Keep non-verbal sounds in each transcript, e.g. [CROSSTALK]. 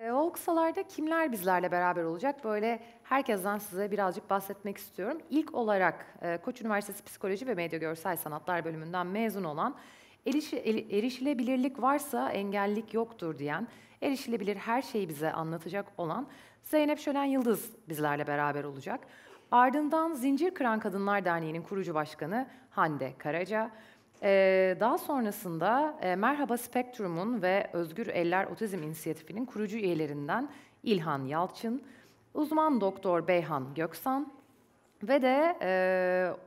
E, o kısalarda kimler bizlerle beraber olacak? Böyle herkesten size birazcık bahsetmek istiyorum. İlk olarak e, Koç Üniversitesi Psikoloji ve Medya Görsel Sanatlar bölümünden mezun olan Erişi, erişilebilirlik varsa engellik yoktur diyen, erişilebilir her şeyi bize anlatacak olan Zeynep Şölen Yıldız bizlerle beraber olacak. Ardından Zincir Kıran Kadınlar Derneği'nin kurucu başkanı Hande Karaca, ee, daha sonrasında e, Merhaba Spektrum'un ve Özgür Eller Otizm İnisiyatifi'nin kurucu üyelerinden İlhan Yalçın, uzman doktor Beyhan Göksan ve de e,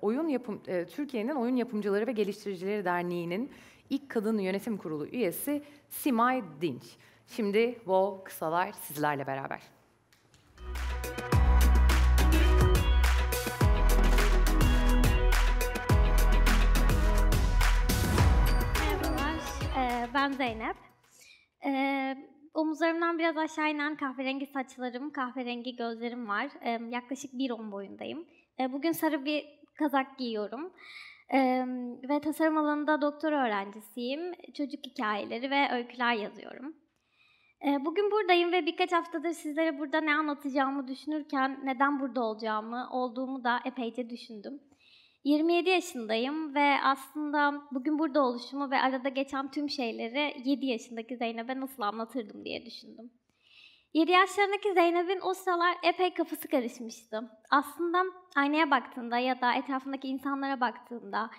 oyun yapım e, Türkiye'nin Oyun Yapımcıları ve Geliştiricileri Derneği'nin ilk kadın yönetim kurulu üyesi Simay Dinç. Şimdi Wow kısalar sizlerle beraber. ben Zeynep. Ee, omuzlarımdan biraz aşağı inen kahverengi saçlarım, kahverengi gözlerim var. Ee, yaklaşık 1.10 boyundayım. Ee, bugün sarı bir kazak giyiyorum. Ee, ve tasarım alanında doktor öğrencisiyim. Çocuk hikayeleri ve öyküler yazıyorum. Ee, bugün buradayım ve birkaç haftadır sizlere burada ne anlatacağımı düşünürken neden burada olacağımı, olduğumu da epeyce düşündüm. 27 yaşındayım ve aslında bugün burada oluşumu ve arada geçen tüm şeyleri 7 yaşındaki Zeynep'e nasıl anlatırdım diye düşündüm. 7 yaşlarındaki Zeynep'in o sıralar epey kafası karışmıştı. Aslında aynaya baktığında ya da etrafındaki insanlara baktığında,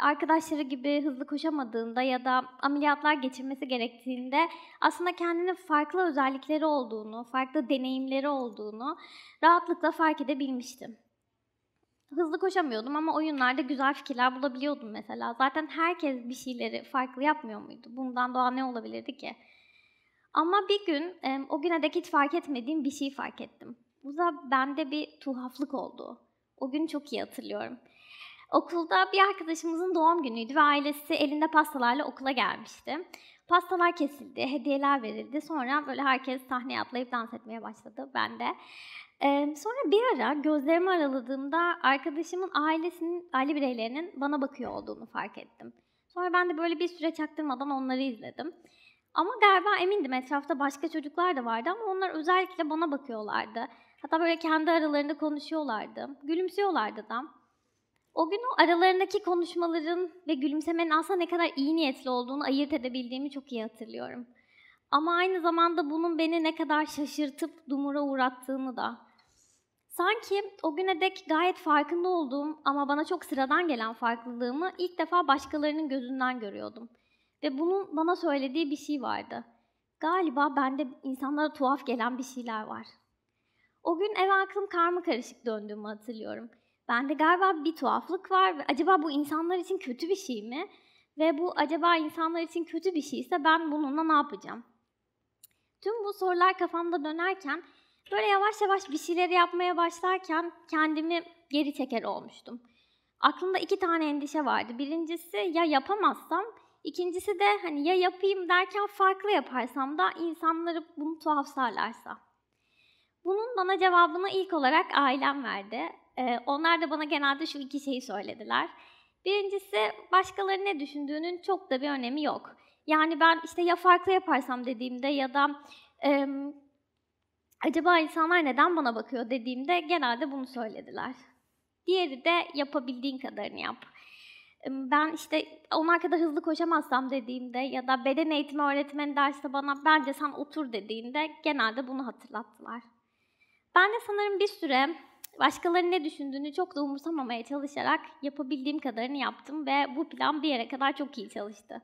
arkadaşları gibi hızlı koşamadığında ya da ameliyatlar geçirmesi gerektiğinde aslında kendinin farklı özellikleri olduğunu, farklı deneyimleri olduğunu rahatlıkla fark edebilmiştim hızlı koşamıyordum ama oyunlarda güzel fikirler bulabiliyordum mesela. Zaten herkes bir şeyleri farklı yapmıyor muydu? Bundan doğa ne olabilirdi ki? Ama bir gün o güne dek hiç fark etmediğim bir şey fark ettim. Bu da bende bir tuhaflık oldu. O gün çok iyi hatırlıyorum. Okulda bir arkadaşımızın doğum günüydü ve ailesi elinde pastalarla okula gelmişti. Pastalar kesildi, hediyeler verildi. Sonra böyle herkes sahneye atlayıp dans etmeye başladı. Ben de. Ee, sonra bir ara gözlerimi araladığımda arkadaşımın ailesinin, aile bireylerinin bana bakıyor olduğunu fark ettim. Sonra ben de böyle bir süre çaktırmadan onları izledim. Ama galiba emindim etrafta başka çocuklar da vardı ama onlar özellikle bana bakıyorlardı. Hatta böyle kendi aralarında konuşuyorlardı. Gülümsüyorlardı da. O gün o aralarındaki konuşmaların ve gülümsemenin aslında ne kadar iyi niyetli olduğunu ayırt edebildiğimi çok iyi hatırlıyorum. Ama aynı zamanda bunun beni ne kadar şaşırtıp dumura uğrattığını da. Sanki o güne dek gayet farkında olduğum ama bana çok sıradan gelen farklılığımı ilk defa başkalarının gözünden görüyordum. Ve bunun bana söylediği bir şey vardı. Galiba bende insanlara tuhaf gelen bir şeyler var. O gün eve aklım karma karışık döndüğümü hatırlıyorum. Bende galiba bir tuhaflık var ve acaba bu insanlar için kötü bir şey mi? Ve bu acaba insanlar için kötü bir şeyse ben bununla ne yapacağım? Tüm bu sorular kafamda dönerken Böyle yavaş yavaş bir şeyleri yapmaya başlarken kendimi geri teker olmuştum. Aklımda iki tane endişe vardı. Birincisi ya yapamazsam, ikincisi de hani ya yapayım derken farklı yaparsam da insanları bunu tuhaf sarlarsa. Bunun bana cevabını ilk olarak ailem verdi. Ee, onlar da bana genelde şu iki şeyi söylediler. Birincisi başkaları ne düşündüğünün çok da bir önemi yok. Yani ben işte ya farklı yaparsam dediğimde ya da acaba insanlar neden bana bakıyor dediğimde genelde bunu söylediler. Diğeri de yapabildiğin kadarını yap. Ben işte onlar kadar hızlı koşamazsam dediğimde ya da beden eğitimi öğretmeni derste bana bence sen otur dediğinde genelde bunu hatırlattılar. Ben de sanırım bir süre başkalarının ne düşündüğünü çok da umursamamaya çalışarak yapabildiğim kadarını yaptım ve bu plan bir yere kadar çok iyi çalıştı.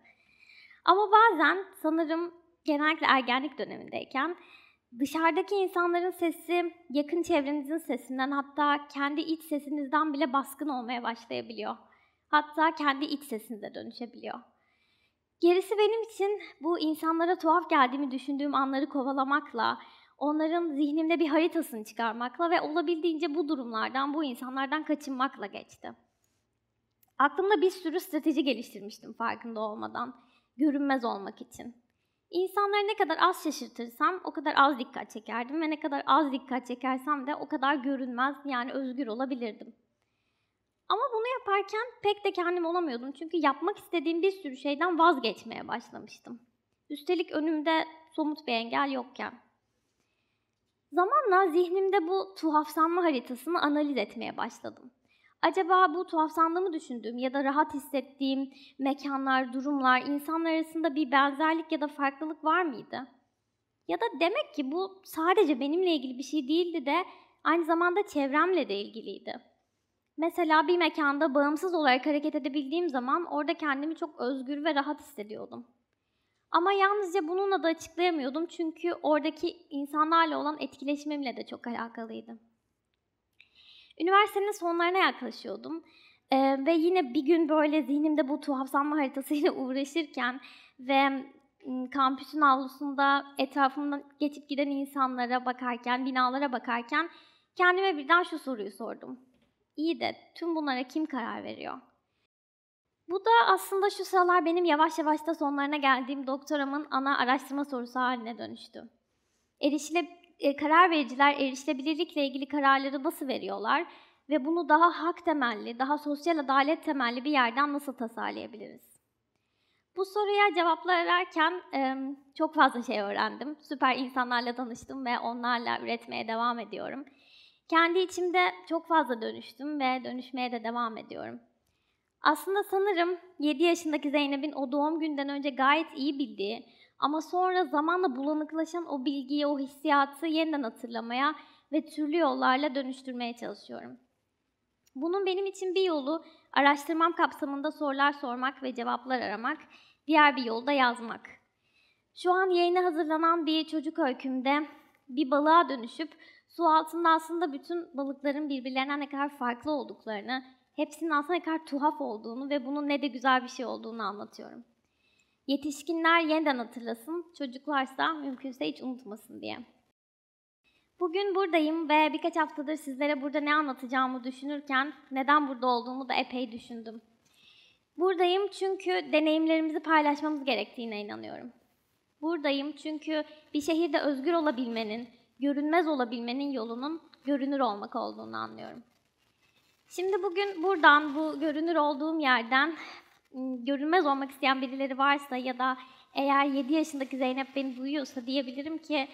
Ama bazen sanırım genellikle ergenlik dönemindeyken Dışarıdaki insanların sesi yakın çevrenizin sesinden hatta kendi iç sesinizden bile baskın olmaya başlayabiliyor. Hatta kendi iç sesinize dönüşebiliyor. Gerisi benim için bu insanlara tuhaf geldiğimi düşündüğüm anları kovalamakla, onların zihnimde bir haritasını çıkarmakla ve olabildiğince bu durumlardan, bu insanlardan kaçınmakla geçti. Aklımda bir sürü strateji geliştirmiştim farkında olmadan, görünmez olmak için. İnsanları ne kadar az şaşırtırsam o kadar az dikkat çekerdim ve ne kadar az dikkat çekersem de o kadar görünmez yani özgür olabilirdim. Ama bunu yaparken pek de kendim olamıyordum çünkü yapmak istediğim bir sürü şeyden vazgeçmeye başlamıştım. Üstelik önümde somut bir engel yokken. Zamanla zihnimde bu tuhafsanma haritasını analiz etmeye başladım. Acaba bu tuhafsandığımı düşündüğüm ya da rahat hissettiğim mekanlar, durumlar, insanlar arasında bir benzerlik ya da farklılık var mıydı? Ya da demek ki bu sadece benimle ilgili bir şey değildi de aynı zamanda çevremle de ilgiliydi. Mesela bir mekanda bağımsız olarak hareket edebildiğim zaman orada kendimi çok özgür ve rahat hissediyordum. Ama yalnızca bununla da açıklayamıyordum çünkü oradaki insanlarla olan etkileşimimle de çok alakalıydı. Üniversitenin sonlarına yaklaşıyordum. Ee, ve yine bir gün böyle zihnimde bu tuhaf sanma haritasıyla [LAUGHS] uğraşırken ve kampüsün avlusunda etrafımdan geçip giden insanlara bakarken, binalara bakarken kendime birden şu soruyu sordum. İyi de tüm bunlara kim karar veriyor? Bu da aslında şu sıralar benim yavaş yavaş da sonlarına geldiğim doktoramın ana araştırma sorusu haline dönüştü. Erişile e, karar vericiler erişilebilirlikle ilgili kararları nasıl veriyorlar ve bunu daha hak temelli, daha sosyal adalet temelli bir yerden nasıl tasarlayabiliriz? Bu soruya cevaplar e, çok fazla şey öğrendim. Süper insanlarla tanıştım ve onlarla üretmeye devam ediyorum. Kendi içimde çok fazla dönüştüm ve dönüşmeye de devam ediyorum. Aslında sanırım 7 yaşındaki Zeynep'in o doğum günden önce gayet iyi bildiği, ama sonra zamanla bulanıklaşan o bilgiyi, o hissiyatı yeniden hatırlamaya ve türlü yollarla dönüştürmeye çalışıyorum. Bunun benim için bir yolu araştırmam kapsamında sorular sormak ve cevaplar aramak, diğer bir yolda yazmak. Şu an yayına hazırlanan bir çocuk öykümde bir balığa dönüşüp su altında aslında bütün balıkların birbirlerine ne kadar farklı olduklarını, hepsinin aslında ne kadar tuhaf olduğunu ve bunun ne de güzel bir şey olduğunu anlatıyorum. Yetişkinler yeniden hatırlasın, çocuklarsa mümkünse hiç unutmasın diye. Bugün buradayım ve birkaç haftadır sizlere burada ne anlatacağımı düşünürken neden burada olduğumu da epey düşündüm. Buradayım çünkü deneyimlerimizi paylaşmamız gerektiğine inanıyorum. Buradayım çünkü bir şehirde özgür olabilmenin, görünmez olabilmenin yolunun görünür olmak olduğunu anlıyorum. Şimdi bugün buradan bu görünür olduğum yerden Iı, görünmez olmak isteyen birileri varsa ya da eğer 7 yaşındaki Zeynep beni duyuyorsa diyebilirim ki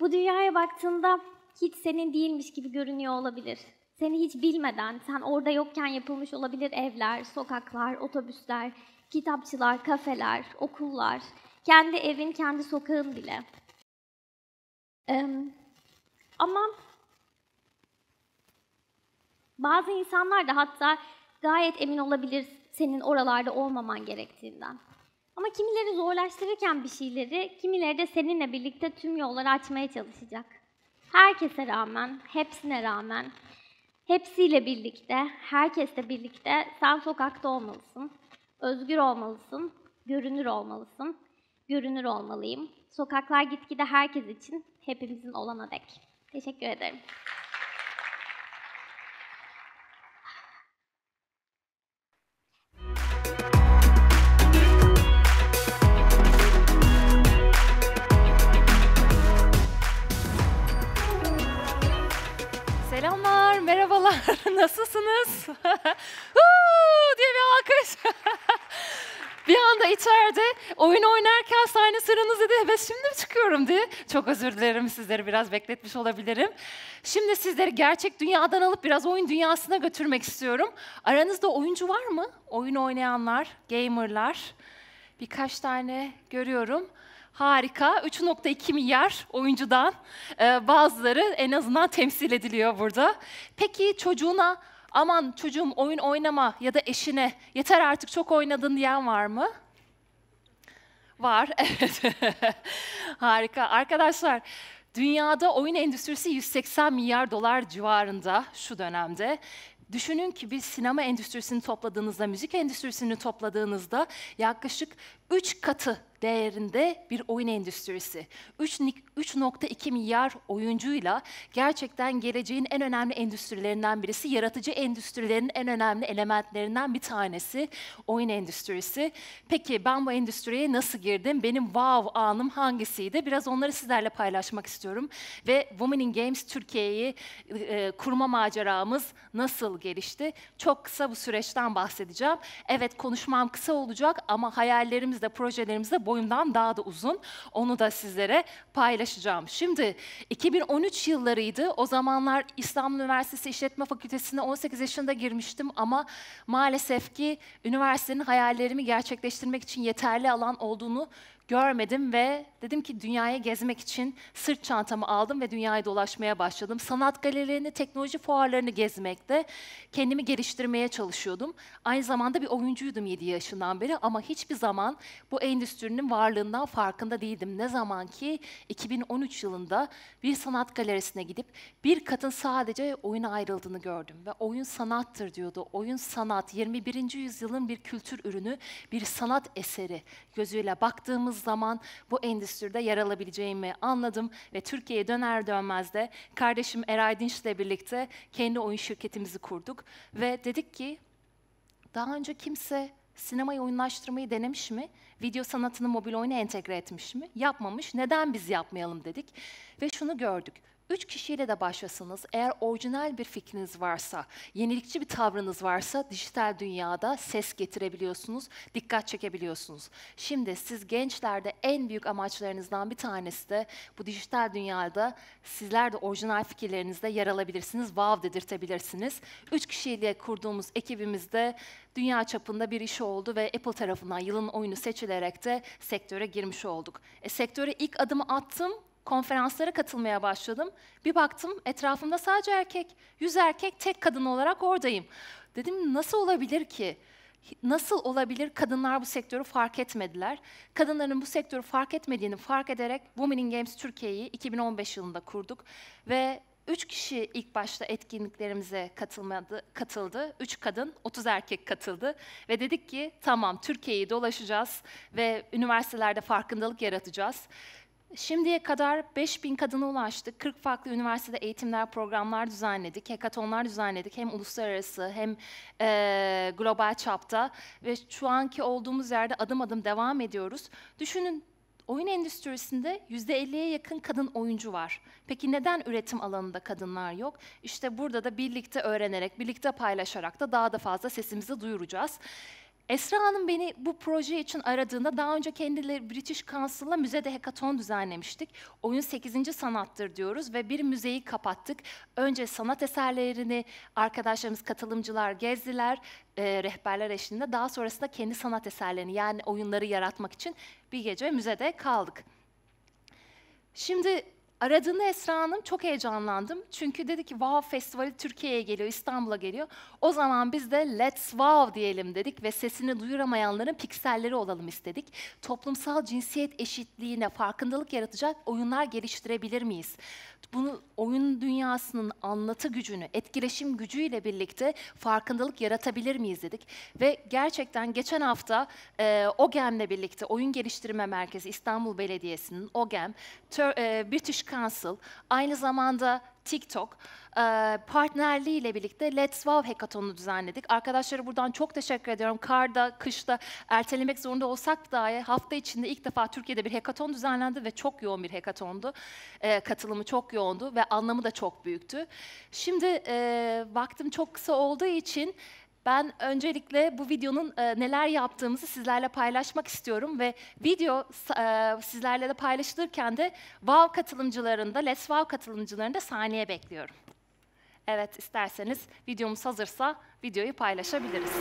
bu dünyaya baktığında hiç senin değilmiş gibi görünüyor olabilir. Seni hiç bilmeden, sen orada yokken yapılmış olabilir evler, sokaklar, otobüsler, kitapçılar, kafeler, okullar, kendi evin, kendi sokağın bile. Ee, ama bazı insanlar da hatta gayet emin olabilir senin oralarda olmaman gerektiğinden. Ama kimileri zorlaştırırken bir şeyleri, kimileri de seninle birlikte tüm yolları açmaya çalışacak. Herkese rağmen, hepsine rağmen, hepsiyle birlikte, herkesle birlikte sen sokakta olmalısın. Özgür olmalısın, görünür olmalısın, görünür olmalıyım. Sokaklar gitgide herkes için, hepimizin olana dek. Teşekkür ederim. [LAUGHS] diye bir alkış. [LAUGHS] bir anda içeride oyun oynarken sahne sıranız dedi Ben şimdi mi çıkıyorum diye. Çok özür dilerim sizleri biraz bekletmiş olabilirim. Şimdi sizleri gerçek dünyadan alıp biraz oyun dünyasına götürmek istiyorum. Aranızda oyuncu var mı? Oyun oynayanlar, gamerlar. Birkaç tane görüyorum. Harika. 3.2 milyar oyuncudan e, bazıları en azından temsil ediliyor burada. Peki çocuğuna aman çocuğum oyun oynama ya da eşine yeter artık çok oynadın diyen var mı? Var, [LAUGHS] evet. Harika. Arkadaşlar, dünyada oyun endüstrisi 180 milyar dolar civarında şu dönemde. Düşünün ki bir sinema endüstrisini topladığınızda, müzik endüstrisini topladığınızda yaklaşık 3 katı değerinde bir oyun endüstrisi. 3.2 milyar oyuncuyla gerçekten geleceğin en önemli endüstrilerinden birisi, yaratıcı endüstrilerin en önemli elementlerinden bir tanesi oyun endüstrisi. Peki ben bu endüstriye nasıl girdim? Benim wow anım hangisiydi? Biraz onları sizlerle paylaşmak istiyorum. Ve Women in Games Türkiye'yi e, kurma maceramız nasıl gelişti? Çok kısa bu süreçten bahsedeceğim. Evet konuşmam kısa olacak ama hayallerimiz de projelerimiz de boyumdan daha da uzun. Onu da sizlere paylaşacağım. Şimdi 2013 yıllarıydı. O zamanlar İstanbul Üniversitesi İşletme Fakültesi'ne 18 yaşında girmiştim ama maalesef ki üniversitenin hayallerimi gerçekleştirmek için yeterli alan olduğunu görmedim ve dedim ki dünyaya gezmek için sırt çantamı aldım ve dünyayı dolaşmaya başladım. Sanat galerilerini, teknoloji fuarlarını gezmekte kendimi geliştirmeye çalışıyordum. Aynı zamanda bir oyuncuydum 7 yaşından beri ama hiçbir zaman bu endüstrinin varlığından farkında değildim. Ne zaman ki 2013 yılında bir sanat galerisine gidip bir katın sadece oyuna ayrıldığını gördüm ve oyun sanattır diyordu. Oyun sanat 21. yüzyılın bir kültür ürünü, bir sanat eseri gözüyle baktığımız baktığımız zaman bu endüstride yer alabileceğimi anladım ve Türkiye'ye döner dönmez de kardeşim Eray Dinç ile birlikte kendi oyun şirketimizi kurduk ve dedik ki daha önce kimse sinemayı oyunlaştırmayı denemiş mi? Video sanatını mobil oyuna entegre etmiş mi? Yapmamış. Neden biz yapmayalım dedik ve şunu gördük. 3 kişiyle de başlasınız. Eğer orijinal bir fikriniz varsa, yenilikçi bir tavrınız varsa dijital dünyada ses getirebiliyorsunuz, dikkat çekebiliyorsunuz. Şimdi siz gençlerde en büyük amaçlarınızdan bir tanesi de bu dijital dünyada sizler de orijinal fikirlerinizde yer alabilirsiniz, wow dedirtebilirsiniz. 3 kişiyle kurduğumuz ekibimizde dünya çapında bir iş oldu ve Apple tarafından yılın oyunu seçilerek de sektöre girmiş olduk. E, sektöre ilk adımı attım konferanslara katılmaya başladım. Bir baktım etrafımda sadece erkek, yüz erkek, tek kadın olarak oradayım. Dedim nasıl olabilir ki? Nasıl olabilir kadınlar bu sektörü fark etmediler? Kadınların bu sektörü fark etmediğini fark ederek Women in Games Türkiye'yi 2015 yılında kurduk ve Üç kişi ilk başta etkinliklerimize katılmadı, katıldı. Üç kadın, 30 erkek katıldı. Ve dedik ki tamam Türkiye'yi dolaşacağız ve üniversitelerde farkındalık yaratacağız. Şimdiye kadar 5000 kadına ulaştık. 40 farklı üniversitede eğitimler, programlar düzenledik. Hekatonlar düzenledik. Hem uluslararası hem e, global çapta. Ve şu anki olduğumuz yerde adım adım devam ediyoruz. Düşünün oyun endüstrisinde %50'ye yakın kadın oyuncu var. Peki neden üretim alanında kadınlar yok? İşte burada da birlikte öğrenerek, birlikte paylaşarak da daha da fazla sesimizi duyuracağız. Esra Hanım beni bu proje için aradığında daha önce kendileri British Council'la müzede hekaton düzenlemiştik. Oyun 8. sanattır diyoruz ve bir müzeyi kapattık. Önce sanat eserlerini arkadaşlarımız, katılımcılar gezdiler e, rehberler eşliğinde. Daha sonrasında kendi sanat eserlerini yani oyunları yaratmak için bir gece müzede kaldık. Şimdi Aradığında Esra Hanım çok heyecanlandım. Çünkü dedi ki Wow Festivali Türkiye'ye geliyor, İstanbul'a geliyor. O zaman biz de Let's Wow diyelim dedik ve sesini duyuramayanların pikselleri olalım istedik. Toplumsal cinsiyet eşitliğine farkındalık yaratacak oyunlar geliştirebilir miyiz? Bunu oyun dünyasının anlatı gücünü, etkileşim gücüyle birlikte farkındalık yaratabilir miyiz dedik. Ve gerçekten geçen hafta e, OGEM'le birlikte Oyun Geliştirme Merkezi İstanbul Belediyesi'nin OGEM, tör, e, British Council, aynı zamanda TikTok partnerliği ile birlikte Let's Wow Hackathon'u düzenledik. Arkadaşlara buradan çok teşekkür ediyorum. Karda, kışta ertelemek zorunda olsak dahi hafta içinde ilk defa Türkiye'de bir hackathon düzenlendi ve çok yoğun bir hackathondu. Katılımı çok yoğundu ve anlamı da çok büyüktü. Şimdi vaktim çok kısa olduğu için ben öncelikle bu videonun e, neler yaptığımızı sizlerle paylaşmak istiyorum ve video e, sizlerle de paylaşılırken de WOW katılımcılarında, Let's WOW katılımcılarında sahneye bekliyorum. Evet, isterseniz videomuz hazırsa videoyu paylaşabiliriz.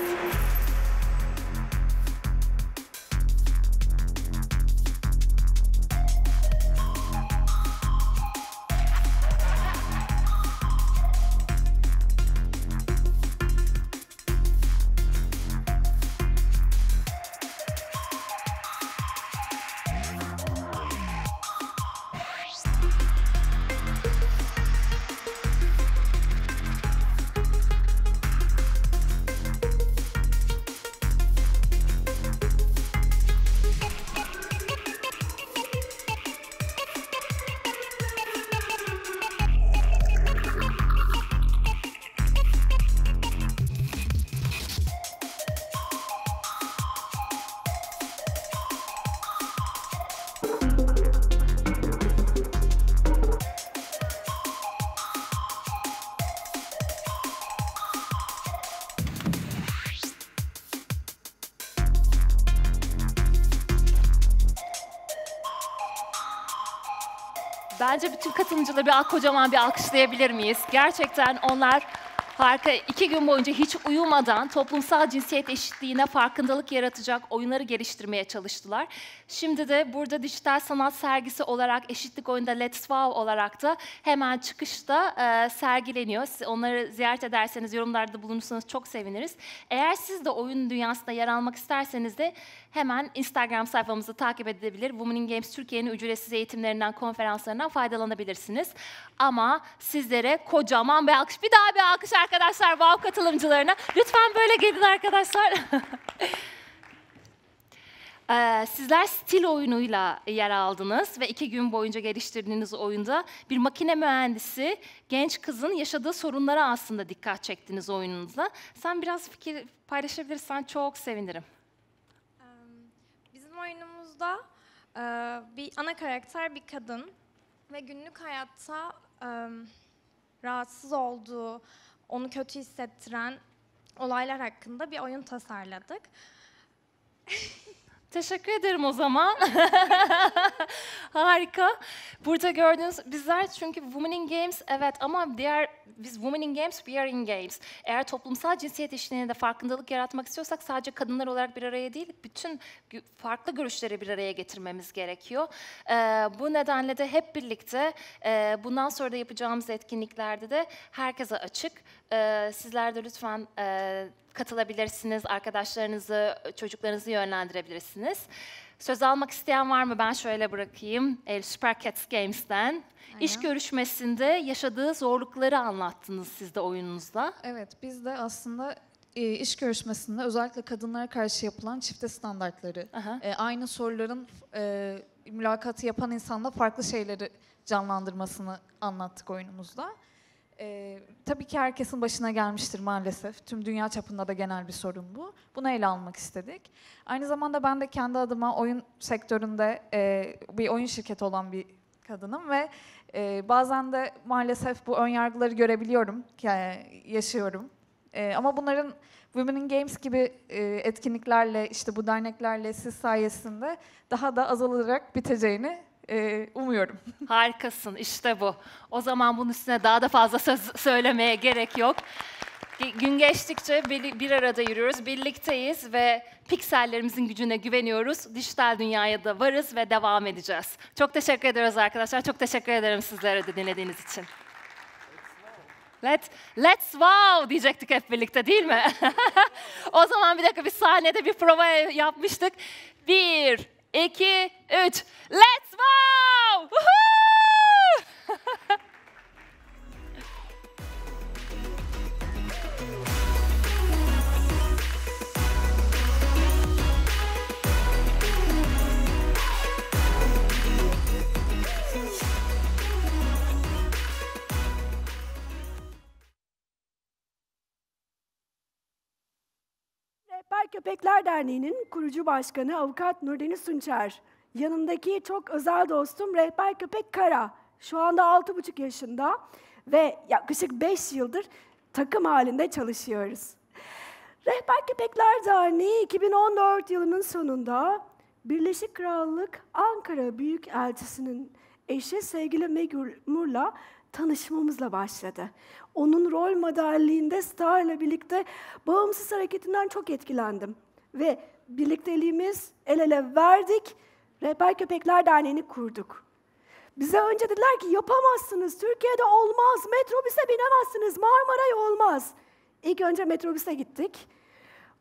Bence bütün katılımcıları bir kocaman bir alkışlayabilir miyiz? Gerçekten onlar harika iki gün boyunca hiç uyumadan toplumsal cinsiyet eşitliğine farkındalık yaratacak oyunları geliştirmeye çalıştılar. Şimdi de burada dijital sanat sergisi olarak eşitlik oyunda Let's Wow olarak da hemen çıkışta e, sergileniyor. Siz onları ziyaret ederseniz yorumlarda bulunursanız çok seviniriz. Eğer siz de oyun dünyasında yer almak isterseniz de hemen Instagram sayfamızı takip edebilir. Women in Games Türkiye'nin ücretsiz eğitimlerinden, konferanslarından faydalanabilirsiniz. Ama sizlere kocaman bir alkış, bir daha bir alkış arkadaşlar wow katılımcılarına. Lütfen böyle gelin arkadaşlar. [LAUGHS] Ee, sizler stil oyunuyla yer aldınız ve iki gün boyunca geliştirdiğiniz oyunda bir makine mühendisi genç kızın yaşadığı sorunlara aslında dikkat çektiniz oyununuzda. Sen biraz fikir paylaşabilirsen çok sevinirim oyunumuzda e, bir ana karakter bir kadın ve günlük hayatta e, rahatsız olduğu, onu kötü hissettiren olaylar hakkında bir oyun tasarladık. [LAUGHS] Teşekkür ederim o zaman. [LAUGHS] Harika. Burada gördüğünüz bizler çünkü Women in Games evet ama diğer biz Women in Games, We are in Games. Eğer toplumsal cinsiyet eşitliğine de farkındalık yaratmak istiyorsak sadece kadınlar olarak bir araya değil, bütün farklı görüşleri bir araya getirmemiz gerekiyor. Ee, bu nedenle de hep birlikte e, bundan sonra da yapacağımız etkinliklerde de herkese açık. Ee, sizler de lütfen e, katılabilirsiniz, arkadaşlarınızı, çocuklarınızı yönlendirebilirsiniz. Söz almak isteyen var mı? Ben şöyle bırakayım. E, Super Cats Games'ten. Aynen. İş görüşmesinde yaşadığı zorlukları anlattınız siz de oyununuzda. Evet, biz de aslında e, iş görüşmesinde özellikle kadınlara karşı yapılan çifte standartları, Aha. E, aynı soruların e, mülakatı yapan insanda farklı şeyleri canlandırmasını anlattık oyunumuzda. Ee, tabii ki herkesin başına gelmiştir maalesef. Tüm dünya çapında da genel bir sorun bu. Bunu ele almak istedik. Aynı zamanda ben de kendi adıma oyun sektöründe e, bir oyun şirketi olan bir kadınım ve e, bazen de maalesef bu önyargıları görebiliyorum, yani yaşıyorum. E, ama bunların Women in Games gibi e, etkinliklerle, işte bu derneklerle siz sayesinde daha da azalarak biteceğini e, umuyorum. [LAUGHS] Harikasın İşte bu. O zaman bunun üstüne daha da fazla söz [LAUGHS] söylemeye gerek yok. Gün geçtikçe bir bir arada yürüyoruz, birlikteyiz ve piksellerimizin gücüne güveniyoruz. Dijital dünyaya da varız ve devam edeceğiz. Çok teşekkür ediyoruz arkadaşlar. Çok teşekkür ederim sizlere de dinlediğiniz için. Let, let's wow diyecektik hep birlikte değil mi? [LAUGHS] o zaman bir dakika bir sahnede bir prova yapmıştık. Bir, 2, 3. Let's wow! [LAUGHS] Köpekler Derneği'nin kurucu başkanı avukat Nurdeniz Sunçer. yanındaki çok özel dostum rehber köpek Kara. Şu anda 6,5 yaşında ve yaklaşık 5 yıldır takım halinde çalışıyoruz. Rehber Köpekler Derneği 2014 yılının sonunda Birleşik Krallık Ankara Büyükelçisi'nin eşi sevgili Megül Mur'la tanışmamızla başladı. Onun rol modelliğinde Star'la birlikte bağımsız hareketinden çok etkilendim. Ve birlikteliğimiz el ele verdik, Rehber Köpekler Derneği'ni kurduk. Bize önce dediler ki yapamazsınız, Türkiye'de olmaz, metrobüse binemezsiniz, Marmara'ya olmaz. İlk önce metrobüse gittik,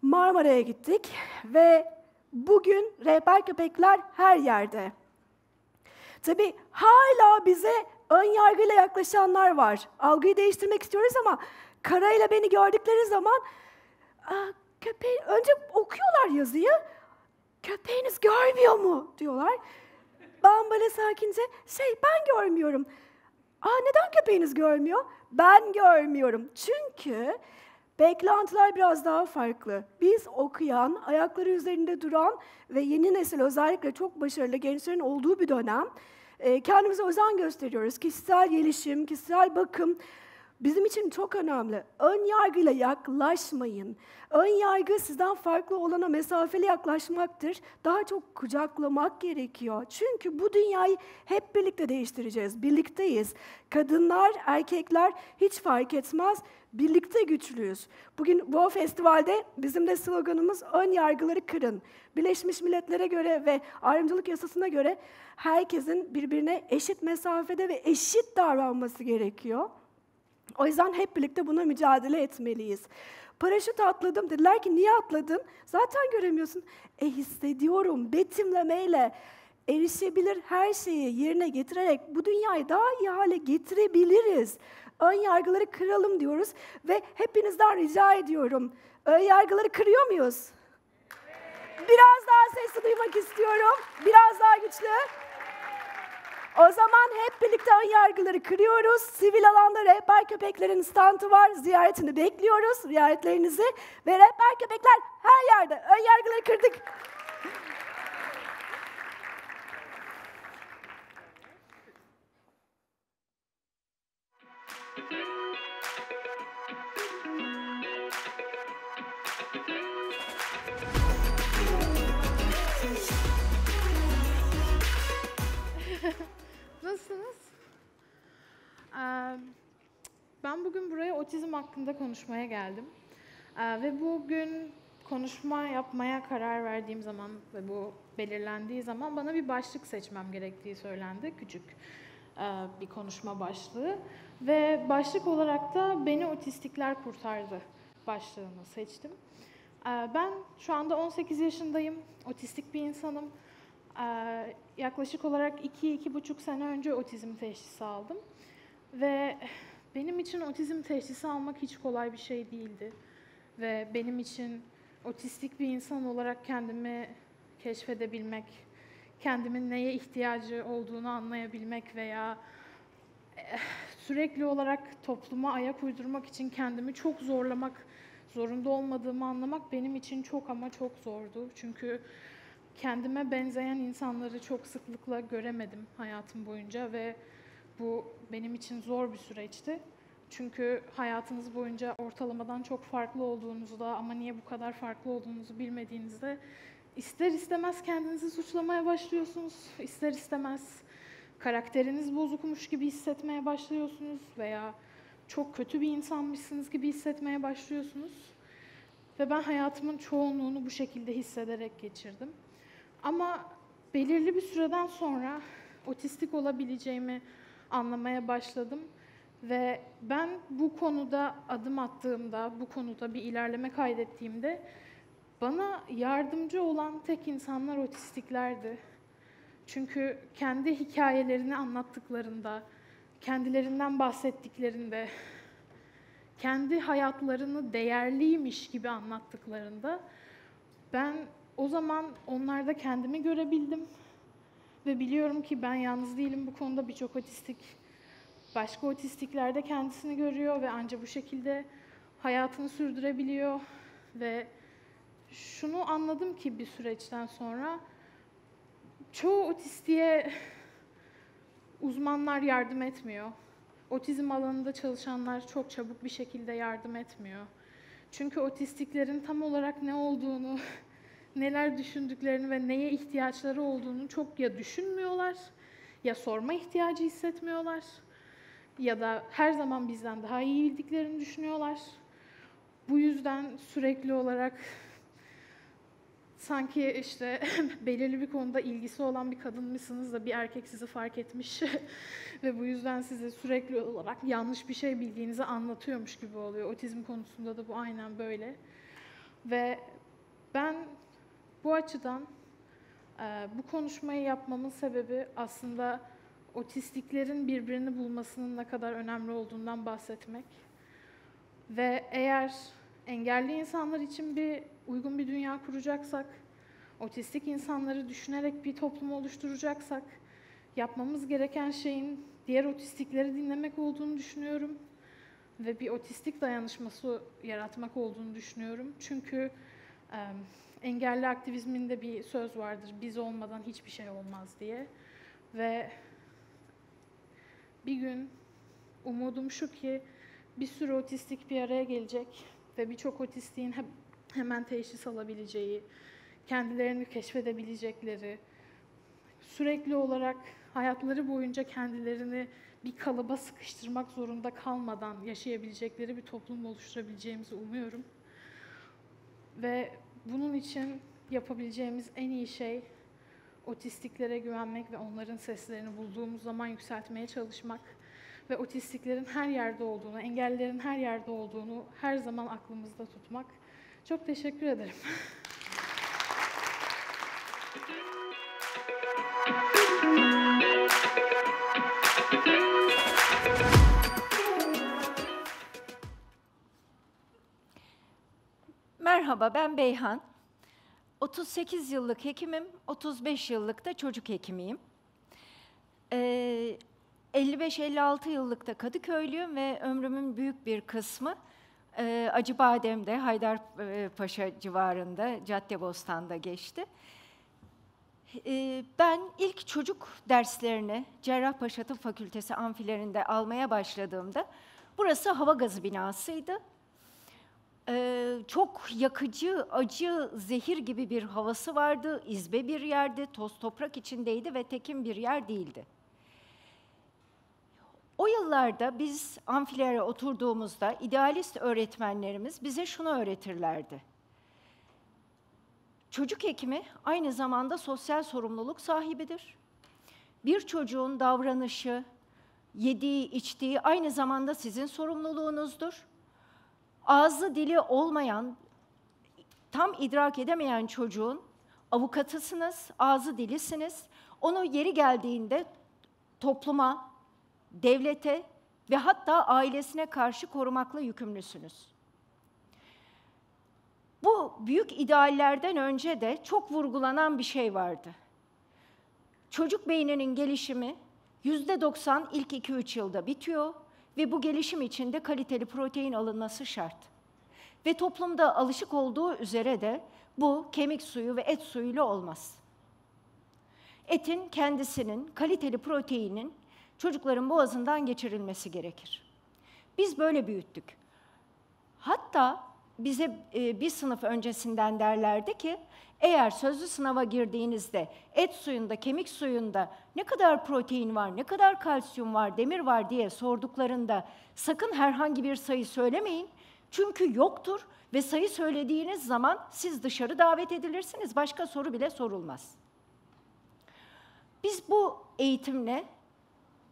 Marmara'ya gittik ve bugün rehber köpekler her yerde. Tabii hala bize ön yargıyla yaklaşanlar var. Algıyı değiştirmek istiyoruz ama karayla beni gördükleri zaman köpeği önce okuyorlar yazıyı. Köpeğiniz görmüyor mu diyorlar. Ben böyle sakince şey ben görmüyorum. Aa neden köpeğiniz görmüyor? Ben görmüyorum. Çünkü beklentiler biraz daha farklı. Biz okuyan, ayakları üzerinde duran ve yeni nesil özellikle çok başarılı gençlerin olduğu bir dönem ee, kendimize özen gösteriyoruz. Kişisel gelişim, kişisel bakım bizim için çok önemli. Ön yargıyla yaklaşmayın. Ön yargı sizden farklı olana mesafeli yaklaşmaktır. Daha çok kucaklamak gerekiyor. Çünkü bu dünyayı hep birlikte değiştireceğiz. Birlikteyiz. Kadınlar, erkekler hiç fark etmez. Birlikte güçlüyüz. Bugün Wow Festival'de bizim de sloganımız ön yargıları kırın. Birleşmiş Milletler'e göre ve ayrımcılık yasasına göre herkesin birbirine eşit mesafede ve eşit davranması gerekiyor. O yüzden hep birlikte buna mücadele etmeliyiz. Paraşüt atladım dediler ki niye atladın? Zaten göremiyorsun. E hissediyorum betimlemeyle erişebilir her şeyi yerine getirerek bu dünyayı daha iyi hale getirebiliriz ön yargıları kıralım diyoruz ve hepinizden rica ediyorum. Ön yargıları kırıyor muyuz? Biraz daha sesi duymak istiyorum. Biraz daha güçlü. O zaman hep birlikte ön yargıları kırıyoruz. Sivil alanda rehber köpeklerin standı var. Ziyaretini bekliyoruz, ziyaretlerinizi. Ve rehber köpekler her yerde. Ön yargıları kırdık. Nasılsınız? Ee, ben bugün buraya otizm hakkında konuşmaya geldim. Ee, ve bugün konuşma yapmaya karar verdiğim zaman ve bu belirlendiği zaman bana bir başlık seçmem gerektiği söylendi. Küçük e, bir konuşma başlığı. Ve başlık olarak da Beni Otistikler Kurtardı başlığını seçtim. Ee, ben şu anda 18 yaşındayım. Otistik bir insanım. Ee, yaklaşık olarak 2-2,5 sene önce otizm teşhisi aldım. Ve benim için otizm teşhisi almak hiç kolay bir şey değildi. Ve benim için otistik bir insan olarak kendimi keşfedebilmek, kendimin neye ihtiyacı olduğunu anlayabilmek veya eh, sürekli olarak topluma ayak uydurmak için kendimi çok zorlamak, zorunda olmadığımı anlamak benim için çok ama çok zordu. Çünkü kendime benzeyen insanları çok sıklıkla göremedim hayatım boyunca ve bu benim için zor bir süreçti. Çünkü hayatınız boyunca ortalamadan çok farklı olduğunuzda ama niye bu kadar farklı olduğunuzu bilmediğinizde ister istemez kendinizi suçlamaya başlıyorsunuz. ister istemez karakteriniz bozukmuş gibi hissetmeye başlıyorsunuz veya çok kötü bir insanmışsınız gibi hissetmeye başlıyorsunuz. Ve ben hayatımın çoğunluğunu bu şekilde hissederek geçirdim. Ama belirli bir süreden sonra otistik olabileceğimi anlamaya başladım. Ve ben bu konuda adım attığımda, bu konuda bir ilerleme kaydettiğimde bana yardımcı olan tek insanlar otistiklerdi. Çünkü kendi hikayelerini anlattıklarında, kendilerinden bahsettiklerinde, kendi hayatlarını değerliymiş gibi anlattıklarında ben o zaman onlarda kendimi görebildim. Ve biliyorum ki ben yalnız değilim bu konuda birçok otistik başka otistiklerde kendisini görüyor ve ancak bu şekilde hayatını sürdürebiliyor ve şunu anladım ki bir süreçten sonra çoğu otistiğe uzmanlar yardım etmiyor. Otizm alanında çalışanlar çok çabuk bir şekilde yardım etmiyor. Çünkü otistiklerin tam olarak ne olduğunu neler düşündüklerini ve neye ihtiyaçları olduğunu çok ya düşünmüyorlar ya sorma ihtiyacı hissetmiyorlar ya da her zaman bizden daha iyi bildiklerini düşünüyorlar. Bu yüzden sürekli olarak sanki işte [LAUGHS] belirli bir konuda ilgisi olan bir kadınmışsınız da bir erkek sizi fark etmiş [LAUGHS] ve bu yüzden size sürekli olarak yanlış bir şey bildiğinizi anlatıyormuş gibi oluyor. Otizm konusunda da bu aynen böyle. Ve ben bu açıdan e, bu konuşmayı yapmamın sebebi aslında otistiklerin birbirini bulmasının ne kadar önemli olduğundan bahsetmek. Ve eğer engelli insanlar için bir uygun bir dünya kuracaksak, otistik insanları düşünerek bir toplum oluşturacaksak, yapmamız gereken şeyin diğer otistikleri dinlemek olduğunu düşünüyorum ve bir otistik dayanışması yaratmak olduğunu düşünüyorum. Çünkü engelli aktivizminde bir söz vardır. Biz olmadan hiçbir şey olmaz diye. Ve bir gün umudum şu ki bir sürü otistik bir araya gelecek ve birçok otistiğin hemen teşhis alabileceği, kendilerini keşfedebilecekleri, sürekli olarak hayatları boyunca kendilerini bir kalıba sıkıştırmak zorunda kalmadan yaşayabilecekleri bir toplum oluşturabileceğimizi umuyorum. Ve bunun için yapabileceğimiz en iyi şey otistiklere güvenmek ve onların seslerini bulduğumuz zaman yükseltmeye çalışmak ve otistiklerin her yerde olduğunu, engellerin her yerde olduğunu her zaman aklımızda tutmak. Çok teşekkür ederim. [LAUGHS] Merhaba, ben Beyhan. 38 yıllık hekimim, 35 yıllık da çocuk hekimiyim. Ee, 55-56 yıllık da Kadıköylüyüm ve ömrümün büyük bir kısmı e, Acıbadem'de, Haydarpaşa e, civarında, Caddebostan'da geçti. E, ben ilk çocuk derslerini Cerrahpaşa Tıp Fakültesi amfilerinde almaya başladığımda burası hava gazı binasıydı çok yakıcı, acı, zehir gibi bir havası vardı. İzbe bir yerdi, toz toprak içindeydi ve tekin bir yer değildi. O yıllarda biz amfilere oturduğumuzda idealist öğretmenlerimiz bize şunu öğretirlerdi. Çocuk hekimi aynı zamanda sosyal sorumluluk sahibidir. Bir çocuğun davranışı, yediği, içtiği aynı zamanda sizin sorumluluğunuzdur ağzı dili olmayan, tam idrak edemeyen çocuğun avukatısınız, ağzı dilisiniz. Onu yeri geldiğinde topluma, devlete ve hatta ailesine karşı korumakla yükümlüsünüz. Bu büyük ideallerden önce de çok vurgulanan bir şey vardı. Çocuk beyninin gelişimi %90 ilk 2-3 yılda bitiyor ve bu gelişim için de kaliteli protein alınması şart. Ve toplumda alışık olduğu üzere de bu kemik suyu ve et suyuyla olmaz. Etin kendisinin kaliteli proteinin çocukların boğazından geçirilmesi gerekir. Biz böyle büyüttük. Hatta bize e, bir sınıf öncesinden derlerdi ki eğer sözlü sınava girdiğinizde et suyunda, kemik suyunda ne kadar protein var, ne kadar kalsiyum var, demir var diye sorduklarında sakın herhangi bir sayı söylemeyin. Çünkü yoktur ve sayı söylediğiniz zaman siz dışarı davet edilirsiniz. Başka soru bile sorulmaz. Biz bu eğitimle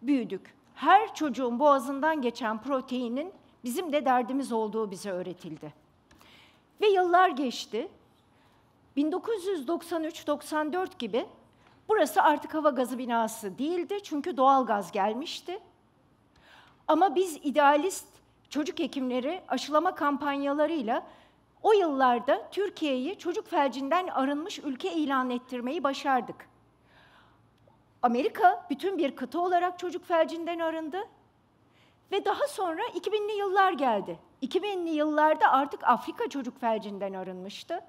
büyüdük. Her çocuğun boğazından geçen proteinin bizim de derdimiz olduğu bize öğretildi. Ve yıllar geçti 1993-94 gibi burası artık hava gazı binası değildi çünkü doğal gaz gelmişti. Ama biz idealist çocuk hekimleri aşılama kampanyalarıyla o yıllarda Türkiye'yi çocuk felcinden arınmış ülke ilan ettirmeyi başardık. Amerika bütün bir kıta olarak çocuk felcinden arındı ve daha sonra 2000'li yıllar geldi. 2000'li yıllarda artık Afrika çocuk felcinden arınmıştı.